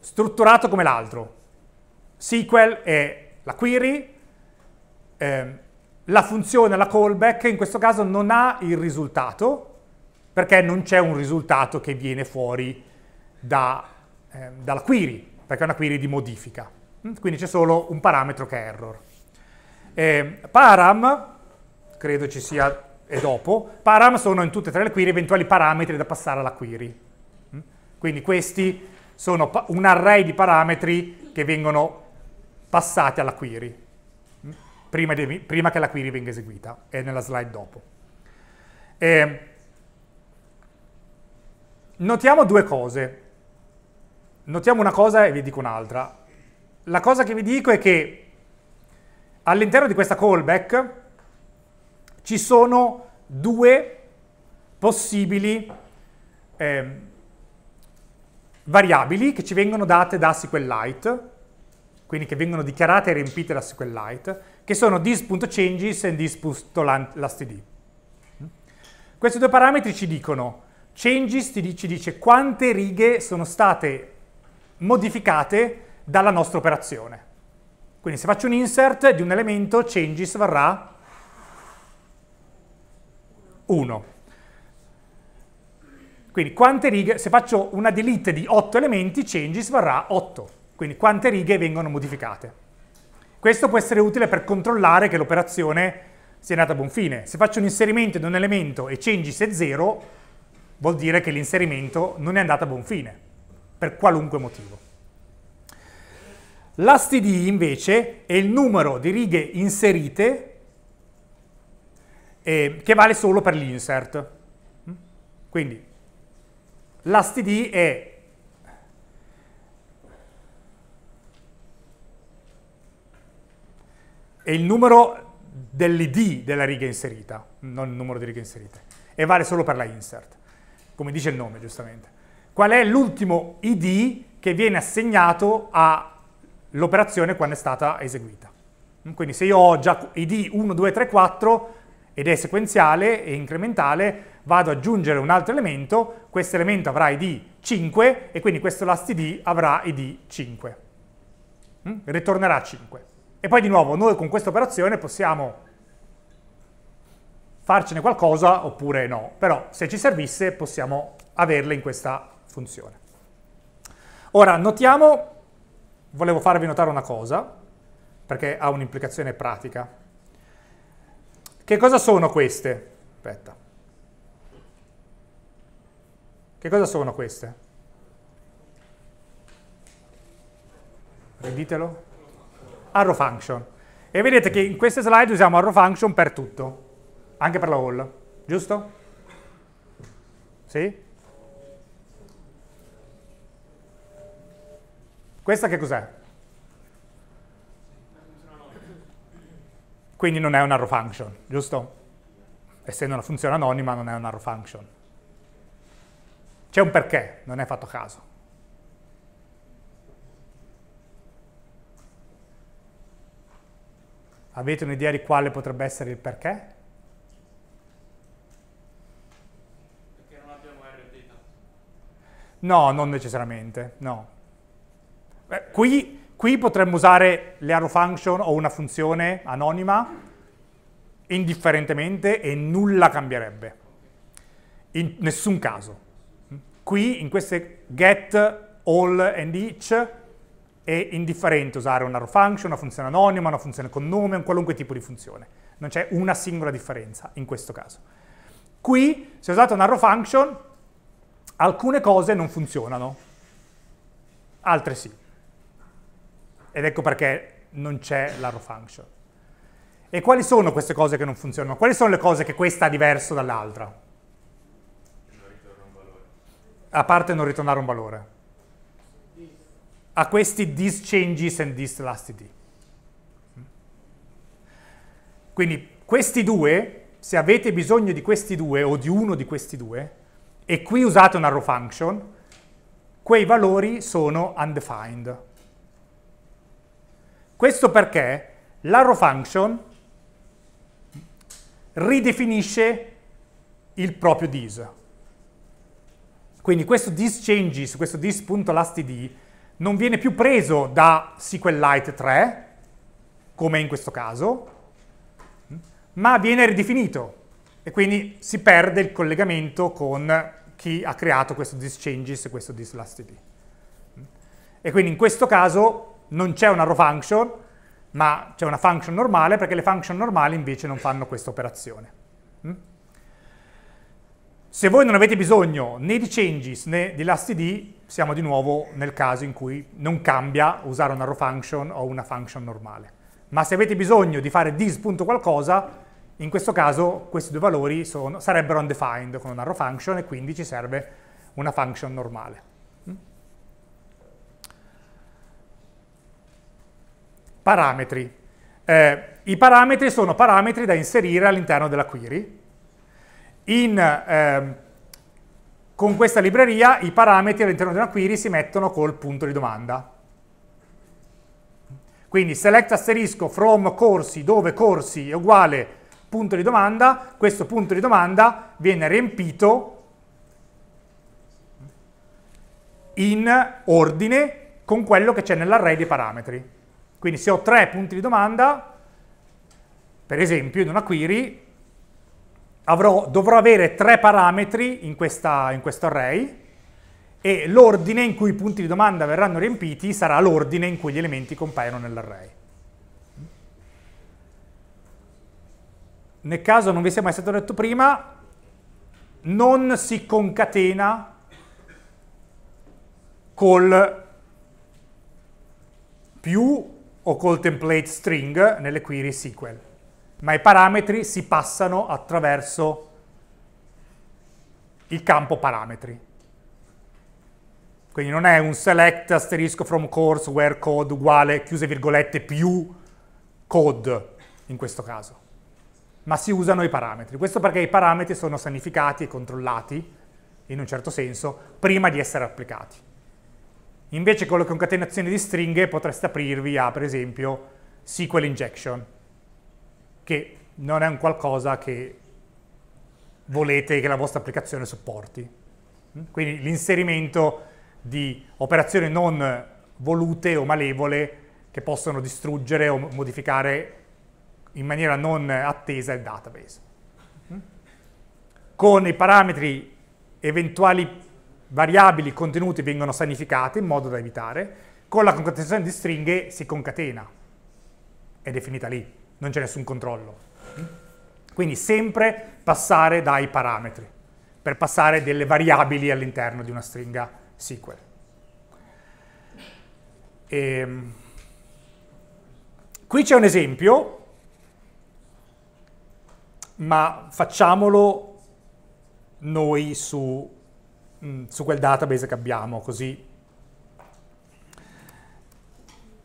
Strutturato come l'altro. SQL è la query, eh, la funzione, la callback, in questo caso non ha il risultato, perché non c'è un risultato che viene fuori da, eh, dalla query, perché è una query di modifica. Quindi c'è solo un parametro che è error. Eh, param, credo ci sia e dopo, param sono in tutte e tre le query eventuali parametri da passare alla query. Mm? Quindi questi sono un array di parametri che vengono passati alla query, mm? prima, di, prima che la query venga eseguita, è nella slide dopo. Eh, notiamo due cose. Notiamo una cosa e vi dico un'altra. La cosa che vi dico è che all'interno di questa callback ci sono due possibili eh, variabili che ci vengono date da SQLite, quindi che vengono dichiarate e riempite da SQLite, che sono this.changes e this.lastd. Questi due parametri ci dicono, changes ci dice quante righe sono state modificate dalla nostra operazione. Quindi se faccio un insert di un elemento, changes varrà 1. Quindi quante righe, se faccio una delete di 8 elementi, changes varrà 8. Quindi quante righe vengono modificate. Questo può essere utile per controllare che l'operazione sia andata a buon fine. Se faccio un inserimento di un elemento e changes è 0, vuol dire che l'inserimento non è andato a buon fine, per qualunque motivo. L'astd invece è il numero di righe inserite eh, che vale solo per l'insert. Mm? Quindi l'astd è è il numero dell'id della riga inserita, non il numero di righe inserite, e vale solo per la insert, come dice il nome giustamente. Qual è l'ultimo id che viene assegnato a l'operazione quando è stata eseguita. Quindi se io ho già id 1, 2, 3, 4 ed è sequenziale e incrementale, vado ad aggiungere un altro elemento, questo elemento avrà id 5 e quindi questo last id avrà id 5. Mm? Ritornerà 5. E poi di nuovo noi con questa operazione possiamo farcene qualcosa oppure no, però se ci servisse possiamo averle in questa funzione. Ora notiamo volevo farvi notare una cosa, perché ha un'implicazione pratica. Che cosa sono queste? Aspetta. Che cosa sono queste? Riditelo. Arrow function. E vedete che in queste slide usiamo arrow function per tutto, anche per la all, giusto? Sì? Questa che cos'è? Quindi non è un arrow function, giusto? Essendo una funzione anonima non è un arrow function. C'è un perché, non è fatto caso. Avete un'idea di quale potrebbe essere il perché? Perché non abbiamo R data. No, non necessariamente, no. Eh, qui, qui potremmo usare le arrow function o una funzione anonima indifferentemente e nulla cambierebbe. In nessun caso. Qui, in queste get, all and each, è indifferente usare una arrow function, una funzione anonima, una funzione con nome, un qualunque tipo di funzione. Non c'è una singola differenza in questo caso. Qui, se usate una arrow function, alcune cose non funzionano, altre sì. Ed ecco perché non c'è l'arrow function. E quali sono queste cose che non funzionano? Quali sono le cose che questa ha diverso dall'altra? Non ritorna un valore. A parte non ritornare un valore. A questi this changes and this last id. Quindi questi due, se avete bisogno di questi due o di uno di questi due, e qui usate un arrow function, quei valori sono undefined. Questo perché l'arrow function ridefinisce il proprio dis. Quindi questo disChanges, questo dis.lastid, non viene più preso da SQLite 3, come in questo caso, ma viene ridefinito e quindi si perde il collegamento con chi ha creato questo disChanges, e questo dis E quindi in questo caso non c'è una row function, ma c'è una function normale perché le function normali invece non fanno questa operazione. Mm? Se voi non avete bisogno né di changes né di lastid, siamo di nuovo nel caso in cui non cambia usare una row function o una function normale. Ma se avete bisogno di fare this.qualcosa, in questo caso questi due valori sono, sarebbero undefined con una row function e quindi ci serve una function normale. Parametri. Eh, I parametri sono parametri da inserire all'interno della query. In, eh, con questa libreria i parametri all'interno di una query si mettono col punto di domanda. Quindi select asterisco from corsi dove corsi è uguale punto di domanda, questo punto di domanda viene riempito in ordine con quello che c'è nell'array dei parametri. Quindi se ho tre punti di domanda, per esempio in una query, avrò, dovrò avere tre parametri in, questa, in questo array e l'ordine in cui i punti di domanda verranno riempiti sarà l'ordine in cui gli elementi compaiono nell'array. Nel caso non vi sia mai stato detto prima, non si concatena col più o col template string nelle query SQL, ma i parametri si passano attraverso il campo parametri. Quindi non è un select asterisco from course where code uguale chiuse virgolette più code in questo caso, ma si usano i parametri. Questo perché i parametri sono sanificati e controllati, in un certo senso, prima di essere applicati. Invece con le concatenazioni di stringhe potreste aprirvi a, per esempio, SQL injection, che non è un qualcosa che volete che la vostra applicazione supporti. Mm? Quindi l'inserimento di operazioni non volute o malevole che possono distruggere o modificare in maniera non attesa il database. Mm? Con i parametri eventuali variabili contenuti vengono sanificate in modo da evitare, con la concatenazione di stringhe si concatena è definita lì, non c'è nessun controllo. Quindi sempre passare dai parametri per passare delle variabili all'interno di una stringa SQL. E... Ehm, qui c'è un esempio, ma facciamolo noi su Mm, su quel database che abbiamo, così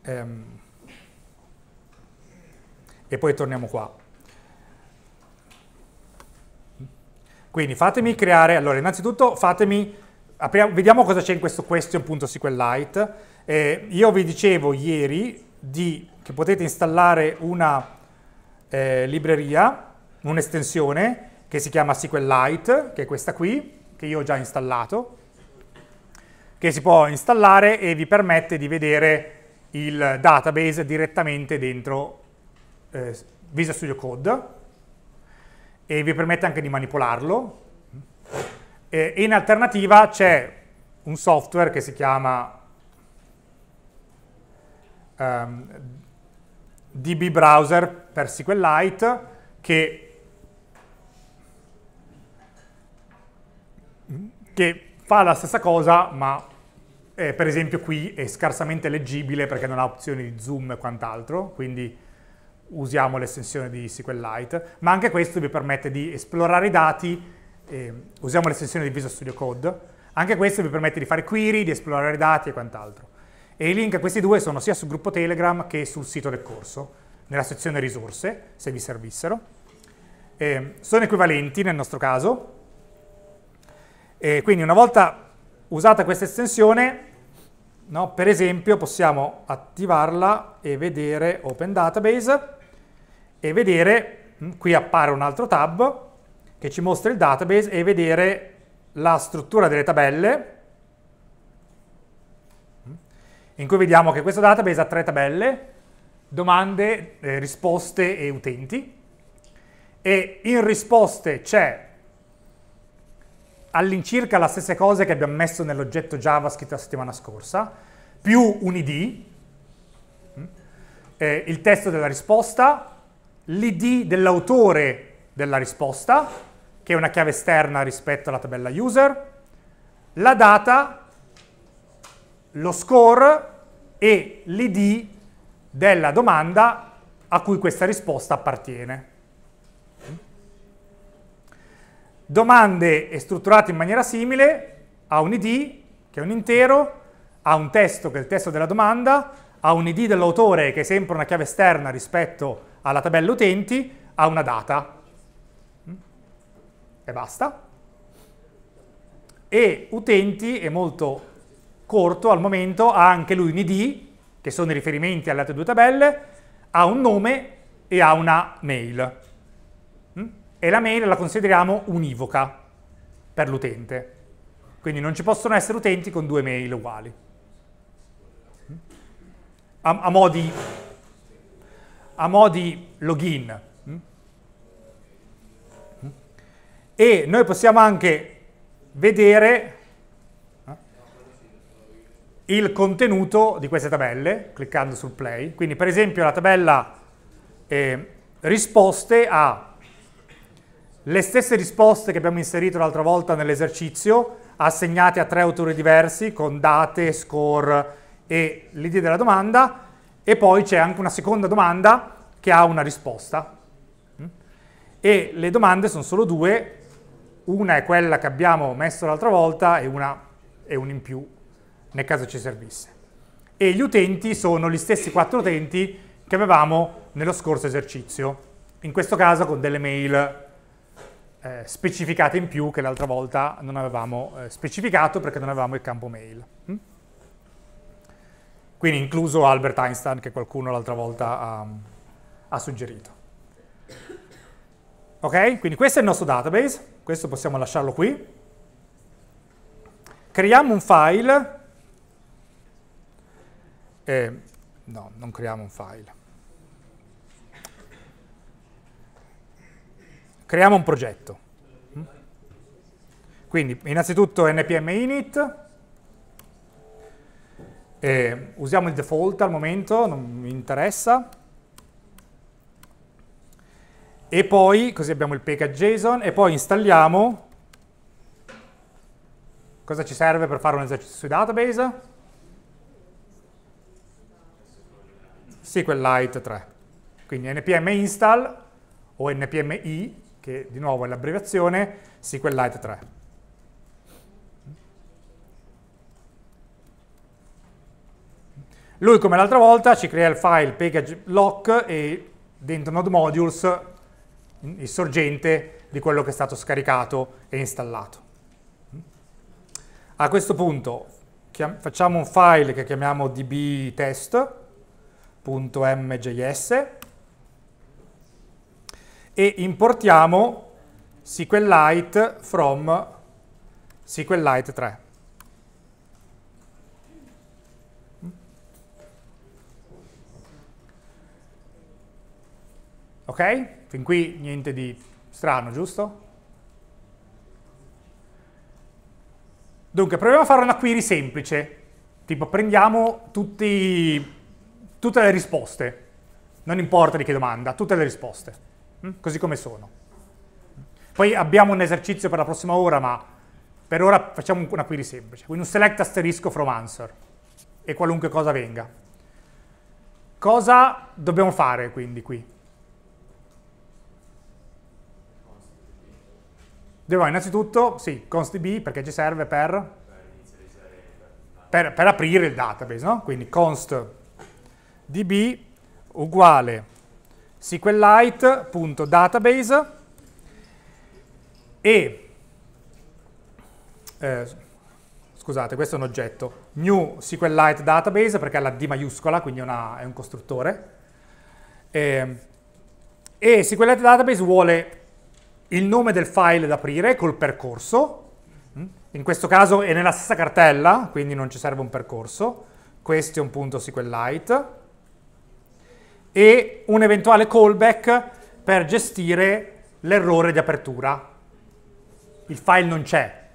ehm, e poi torniamo qua. Quindi fatemi creare, allora innanzitutto fatemi, apriamo, vediamo cosa c'è in questo question.sqlite. Eh, io vi dicevo ieri di, che potete installare una eh, libreria, un'estensione che si chiama SQLite, che è questa qui, che io ho già installato, che si può installare e vi permette di vedere il database direttamente dentro eh, Visual Studio Code e vi permette anche di manipolarlo. E in alternativa c'è un software che si chiama um, ehm, DB Browser per SQLite che che fa la stessa cosa ma eh, per esempio qui è scarsamente leggibile perché non ha opzioni di zoom e quant'altro, quindi usiamo l'estensione di SQLite, ma anche questo vi permette di esplorare i dati, eh, usiamo l'estensione di Visual Studio Code, anche questo vi permette di fare query, di esplorare i dati e quant'altro. E i link a questi due sono sia sul gruppo Telegram che sul sito del corso, nella sezione risorse, se vi servissero. Eh, sono equivalenti nel nostro caso, e quindi una volta usata questa estensione, no, per esempio possiamo attivarla e vedere Open Database e vedere, mm, qui appare un altro tab che ci mostra il database e vedere la struttura delle tabelle mm, in cui vediamo che questo database ha tre tabelle, domande, eh, risposte e utenti e in risposte c'è all'incirca le stesse cose che abbiamo messo nell'oggetto JavaScript la settimana scorsa, più un id, mm, eh, il testo della risposta, l'id dell'autore della risposta, che è una chiave esterna rispetto alla tabella user, la data, lo score e l'id della domanda a cui questa risposta appartiene. Domande è strutturato in maniera simile, ha un id, che è un intero, ha un testo, che è il testo della domanda, ha un id dell'autore, che è sempre una chiave esterna rispetto alla tabella utenti, ha una data. Mm? E basta. E utenti è molto corto al momento, ha anche lui un id, che sono i riferimenti alle altre due tabelle, ha un nome e ha una mail. Mm? e la mail la consideriamo univoca per l'utente. Quindi non ci possono essere utenti con due mail uguali. A, a, mo, a mo, login. E noi possiamo anche vedere eh, il contenuto di queste tabelle cliccando sul play. Quindi per esempio la tabella eh, risposte a le stesse risposte che abbiamo inserito l'altra volta nell'esercizio, assegnate a tre autori diversi con date, score e l'idea della domanda, e poi c'è anche una seconda domanda che ha una risposta. Mm? E le domande sono solo due, una è quella che abbiamo messo l'altra volta e una è un in più, nel caso ci servisse. E gli utenti sono gli stessi quattro utenti che avevamo nello scorso esercizio, in questo caso con delle mail eh, specificate in più che l'altra volta non avevamo eh, specificato perché non avevamo il campo mail. Mm? Quindi incluso Albert Einstein che qualcuno l'altra volta ha, ha suggerito. Ok? Quindi questo è il nostro database, questo possiamo lasciarlo qui. Creiamo un file. Eh, no, non creiamo un file. Creiamo un progetto. Mm? Quindi innanzitutto npm init, eh, usiamo il default al momento, non mi interessa. E poi, così abbiamo il package.json, e poi installiamo... Cosa ci serve per fare un esercizio sui database? SQLite 3. Quindi npm install o npmi che di nuovo è l'abbreviazione SQLite 3. Lui, come l'altra volta, ci crea il file package lock e dentro node modules il sorgente di quello che è stato scaricato e installato. A questo punto facciamo un file che chiamiamo dbtest.mjs e importiamo SQLite from SQLite 3. Ok? Fin qui niente di strano, giusto? Dunque, proviamo a fare una query semplice. Tipo, prendiamo tutti, tutte le risposte. Non importa di che domanda, tutte le risposte. Mm? così come sono. Poi abbiamo un esercizio per la prossima ora, ma per ora facciamo una query semplice. Quindi un select asterisco from answer e qualunque cosa venga. Cosa dobbiamo fare quindi qui? Dobbiamo innanzitutto, sì, constdb perché ci serve per, per, per aprire il database, no? Quindi const db uguale SQLite.database e, eh, scusate, questo è un oggetto, new SQLite database perché ha la D maiuscola, quindi una, è un costruttore. Ehm, e, e SQLite database vuole il nome del file da aprire col percorso, mm? in questo caso è nella stessa cartella, quindi non ci serve un percorso, question.sqlite, e un eventuale callback per gestire l'errore di apertura. Il file non c'è,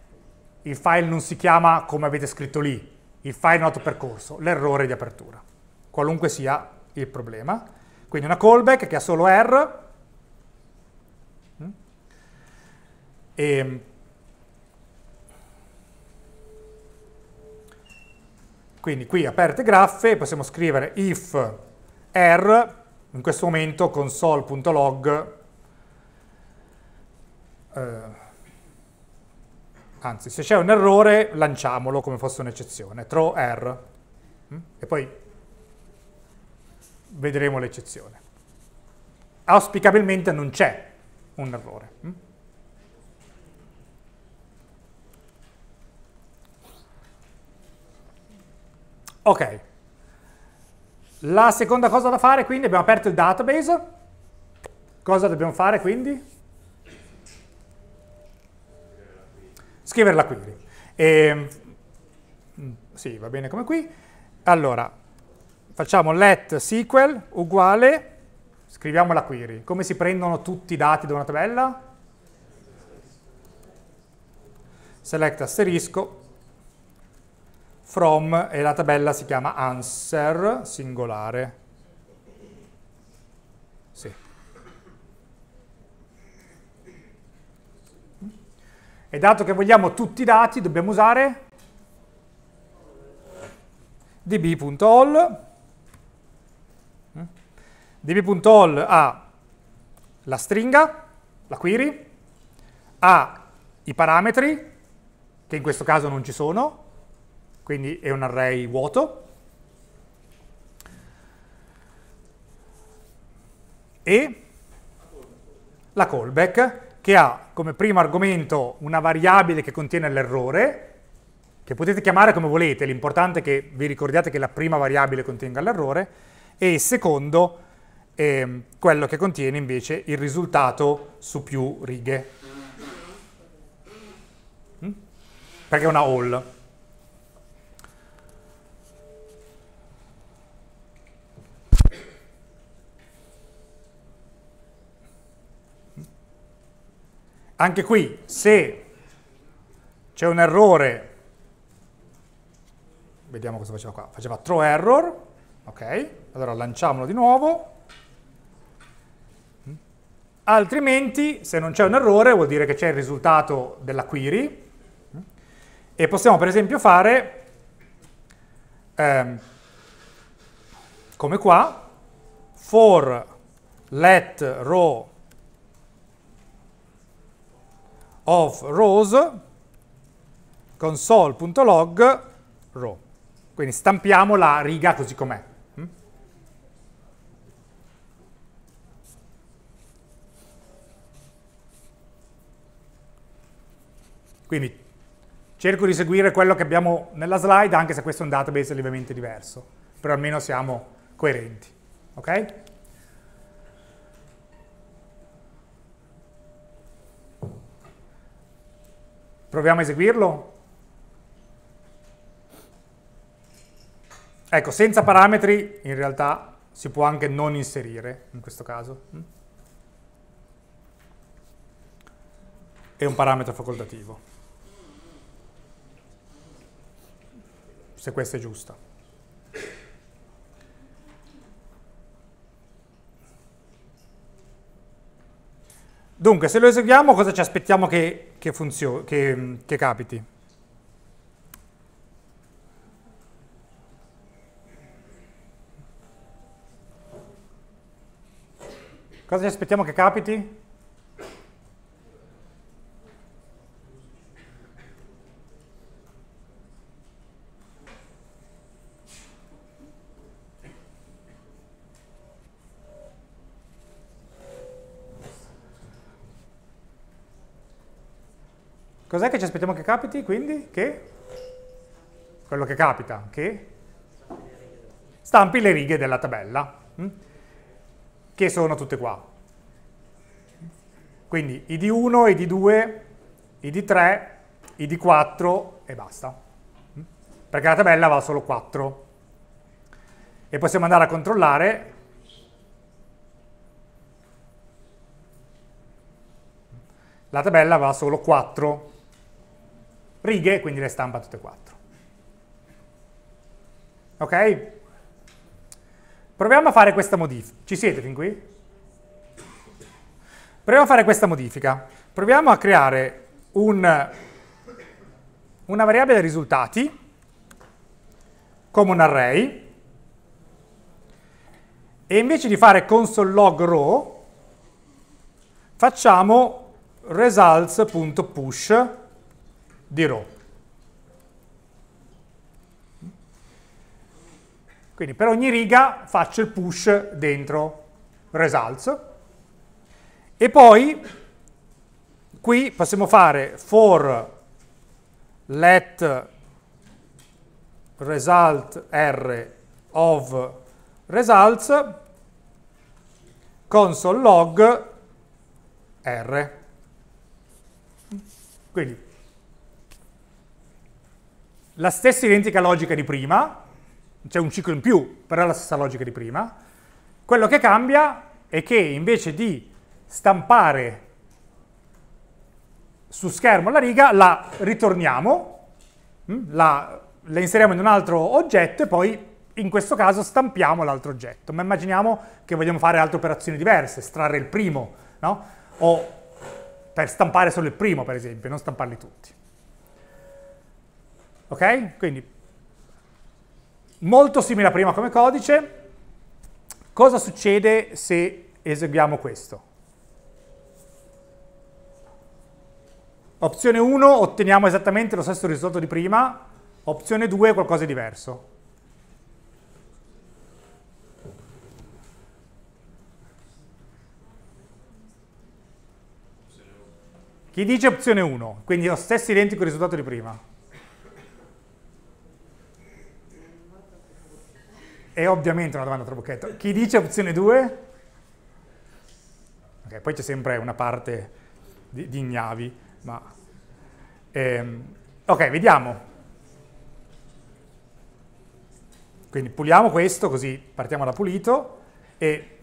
il file non si chiama come avete scritto lì, il file noto percorso, l'errore di apertura, qualunque sia il problema. Quindi una callback che ha solo R mm. e ehm. quindi qui aperte graffe possiamo scrivere if R, in questo momento console.log, eh, anzi se c'è un errore lanciamolo come fosse un'eccezione, throw R, mm? e poi vedremo l'eccezione. Auspicabilmente non c'è un errore. Mm? Ok. La seconda cosa da fare quindi, abbiamo aperto il database, cosa dobbiamo fare quindi? Scrivere la query. E, ehm, mm, sì, va bene come qui. Allora, facciamo let SQL uguale, scriviamo la query. Come si prendono tutti i dati da una tabella? Select asterisco, from e la tabella si chiama answer singolare. Sì. E dato che vogliamo tutti i dati, dobbiamo usare db.all. Mm? db.all ha la stringa, la query, ha i parametri, che in questo caso non ci sono, quindi è un array vuoto. E la callback che ha come primo argomento una variabile che contiene l'errore, che potete chiamare come volete, l'importante è che vi ricordiate che la prima variabile contenga l'errore, e il secondo eh, quello che contiene invece il risultato su più righe, mm? perché è una all. Anche qui, se c'è un errore, vediamo cosa faceva qua, faceva throw error, ok, allora lanciamolo di nuovo, altrimenti se non c'è un errore vuol dire che c'è il risultato della query e possiamo per esempio fare ehm, come qua for let row of rows console.log row. Quindi stampiamo la riga così com'è. Mm? Quindi cerco di seguire quello che abbiamo nella slide, anche se questo è un database lievemente diverso, però almeno siamo coerenti. Okay? Proviamo a eseguirlo. Ecco, senza parametri in realtà si può anche non inserire in questo caso. È un parametro facoltativo. Se questo è giusto. Dunque, se lo eseguiamo, cosa ci aspettiamo che, che, che, che capiti? Cosa ci aspettiamo che capiti? Cos'è che ci aspettiamo che capiti, quindi? Che? Quello che capita, che? Stampi le righe della tabella, mm? che sono tutte qua. Quindi id1, id2, id3, id4 e basta. Mm? Perché la tabella va solo 4. E possiamo andare a controllare la tabella va solo 4 righe, quindi le stampa tutte e quattro. Ok? Proviamo a fare questa modifica. Ci siete fin qui? Proviamo a fare questa modifica. Proviamo a creare un, una variabile risultati come un array e invece di fare console log row facciamo results.push di ρ. Quindi per ogni riga faccio il push dentro results e poi qui possiamo fare for let result r of results console log r. Quindi la stessa identica logica di prima, c'è un ciclo in più, però è la stessa logica di prima. Quello che cambia è che invece di stampare su schermo la riga, la ritorniamo, mm, la, la inseriamo in un altro oggetto e poi in questo caso stampiamo l'altro oggetto. Ma immaginiamo che vogliamo fare altre operazioni diverse, estrarre il primo, no? O per stampare solo il primo, per esempio, non stamparli tutti. Ok? Quindi molto simile a prima come codice. Cosa succede se eseguiamo questo? Opzione 1 otteniamo esattamente lo stesso risultato di prima, opzione 2 qualcosa di diverso. Chi dice opzione 1? Quindi lo stesso identico risultato di prima. è ovviamente una domanda a trabocchetto. Chi dice opzione 2? Okay, poi c'è sempre una parte di, di ignavi, ma... Ehm, ok, vediamo. Quindi puliamo questo, così partiamo da pulito, e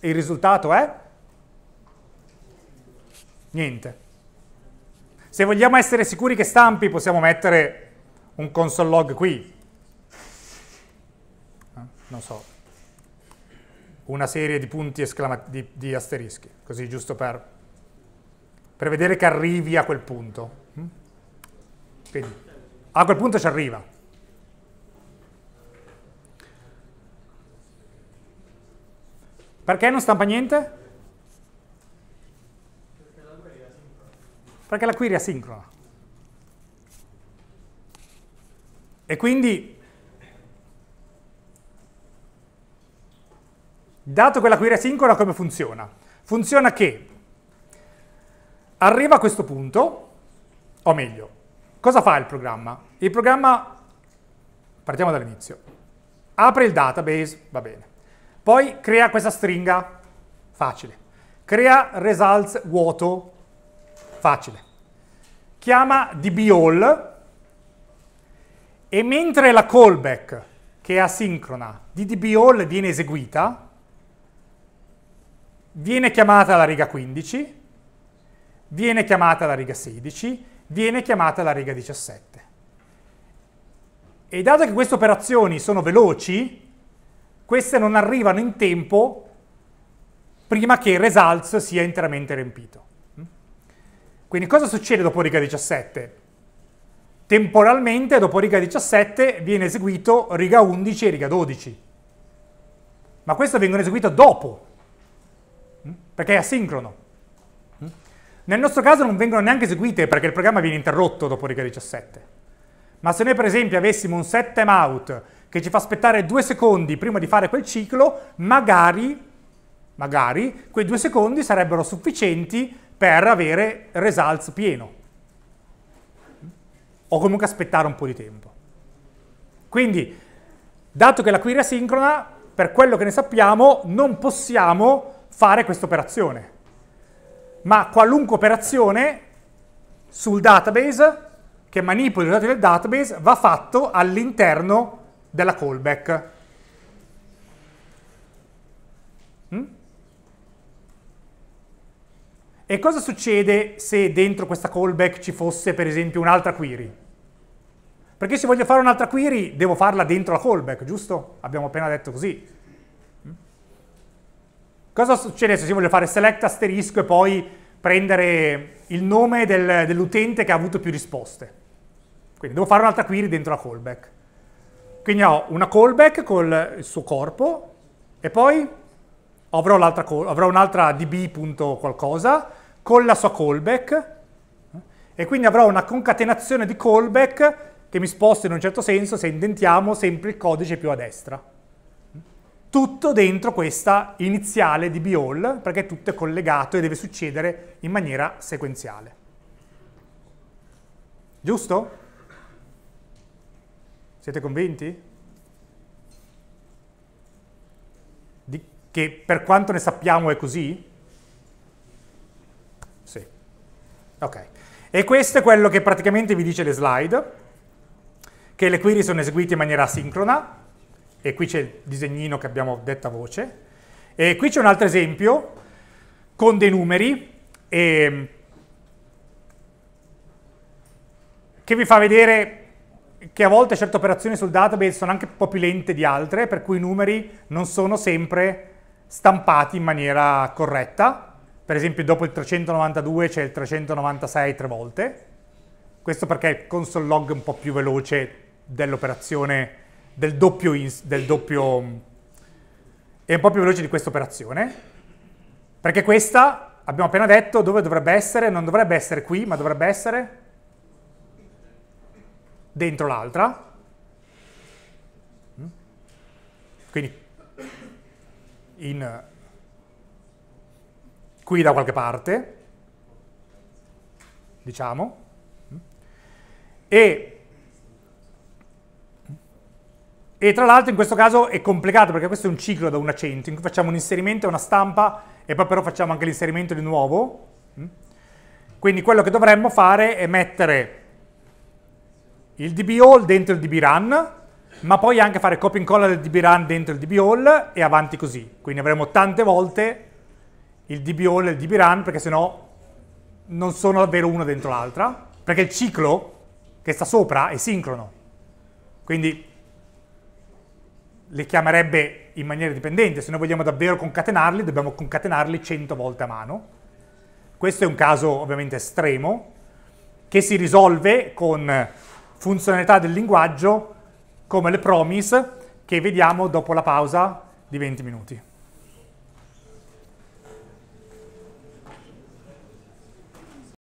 il risultato è? Niente. Se vogliamo essere sicuri che stampi, possiamo mettere un console log qui. Ah, non so, una serie di punti di, di, asterischi, così giusto per, per, vedere che arrivi a quel punto. Quindi, mm? a quel punto ci arriva. Perché non stampa niente? Perché la query è asincrona. E quindi, dato che la query è asincrona, come funziona? Funziona che arriva a questo punto, o meglio, cosa fa il programma? Il programma, partiamo dall'inizio, apre il database, va bene, poi crea questa stringa, facile, crea results vuoto facile. Chiama dbAll e mentre la callback, che è asincrona, di dbAll viene eseguita, viene chiamata la riga 15, viene chiamata la riga 16, viene chiamata la riga 17. E dato che queste operazioni sono veloci, queste non arrivano in tempo prima che il results sia interamente riempito. Quindi cosa succede dopo riga 17? Temporalmente dopo riga 17 viene eseguito riga 11 e riga 12. Ma questo vengono eseguito dopo, mm? perché è asincrono. Mm? Nel nostro caso non vengono neanche eseguite perché il programma viene interrotto dopo riga 17. Ma se noi per esempio avessimo un set timeout che ci fa aspettare due secondi prima di fare quel ciclo, magari, magari quei due secondi sarebbero sufficienti per avere results pieno o comunque aspettare un po' di tempo. Quindi, dato che la query è asincrona, per quello che ne sappiamo, non possiamo fare questa operazione. Ma qualunque operazione sul database, che manipoli i dati del database, va fatto all'interno della callback E cosa succede se dentro questa callback ci fosse per esempio un'altra query? Perché se voglio fare un'altra query devo farla dentro la callback, giusto? Abbiamo appena detto così. Mm? Cosa succede se io voglio fare select asterisco e poi prendere il nome del, dell'utente che ha avuto più risposte? Quindi devo fare un'altra query dentro la callback. Quindi ho una callback con il suo corpo e poi avrò, avrò un'altra qualcosa con la sua callback eh, e quindi avrò una concatenazione di callback che mi sposta in un certo senso se indentiamo sempre il codice più a destra. Tutto dentro questa iniziale di all perché tutto è collegato e deve succedere in maniera sequenziale. Giusto? Siete convinti? che per quanto ne sappiamo è così? Sì. Ok. E questo è quello che praticamente vi dice le slide, che le query sono eseguite in maniera asincrona, e qui c'è il disegnino che abbiamo detto a voce, e qui c'è un altro esempio con dei numeri, e, ehm, che vi fa vedere che a volte certe operazioni sul database sono anche un po' più lente di altre, per cui i numeri non sono sempre stampati in maniera corretta. Per esempio dopo il 392 c'è il 396 tre volte. Questo perché il console log è un po' più veloce dell'operazione, del doppio, del doppio... è un po' più veloce di questa operazione. Perché questa, abbiamo appena detto, dove dovrebbe essere? Non dovrebbe essere qui, ma dovrebbe essere dentro l'altra in, qui da qualche parte, diciamo, e, e tra l'altro in questo caso è complicato perché questo è un ciclo da un accento, in cui facciamo un inserimento e una stampa e poi però facciamo anche l'inserimento di nuovo. Mm? Quindi quello che dovremmo fare è mettere il db all dentro il db run ma poi anche fare copia e incolla del DB run dentro il DB all e avanti così. Quindi avremo tante volte il DB all e il DB run perché sennò non sono davvero una dentro l'altra, perché il ciclo che sta sopra è sincrono. Quindi le chiamerebbe in maniera dipendente, se noi vogliamo davvero concatenarli dobbiamo concatenarli 100 volte a mano. Questo è un caso ovviamente estremo che si risolve con funzionalità del linguaggio come le promise che vediamo dopo la pausa di 20 minuti.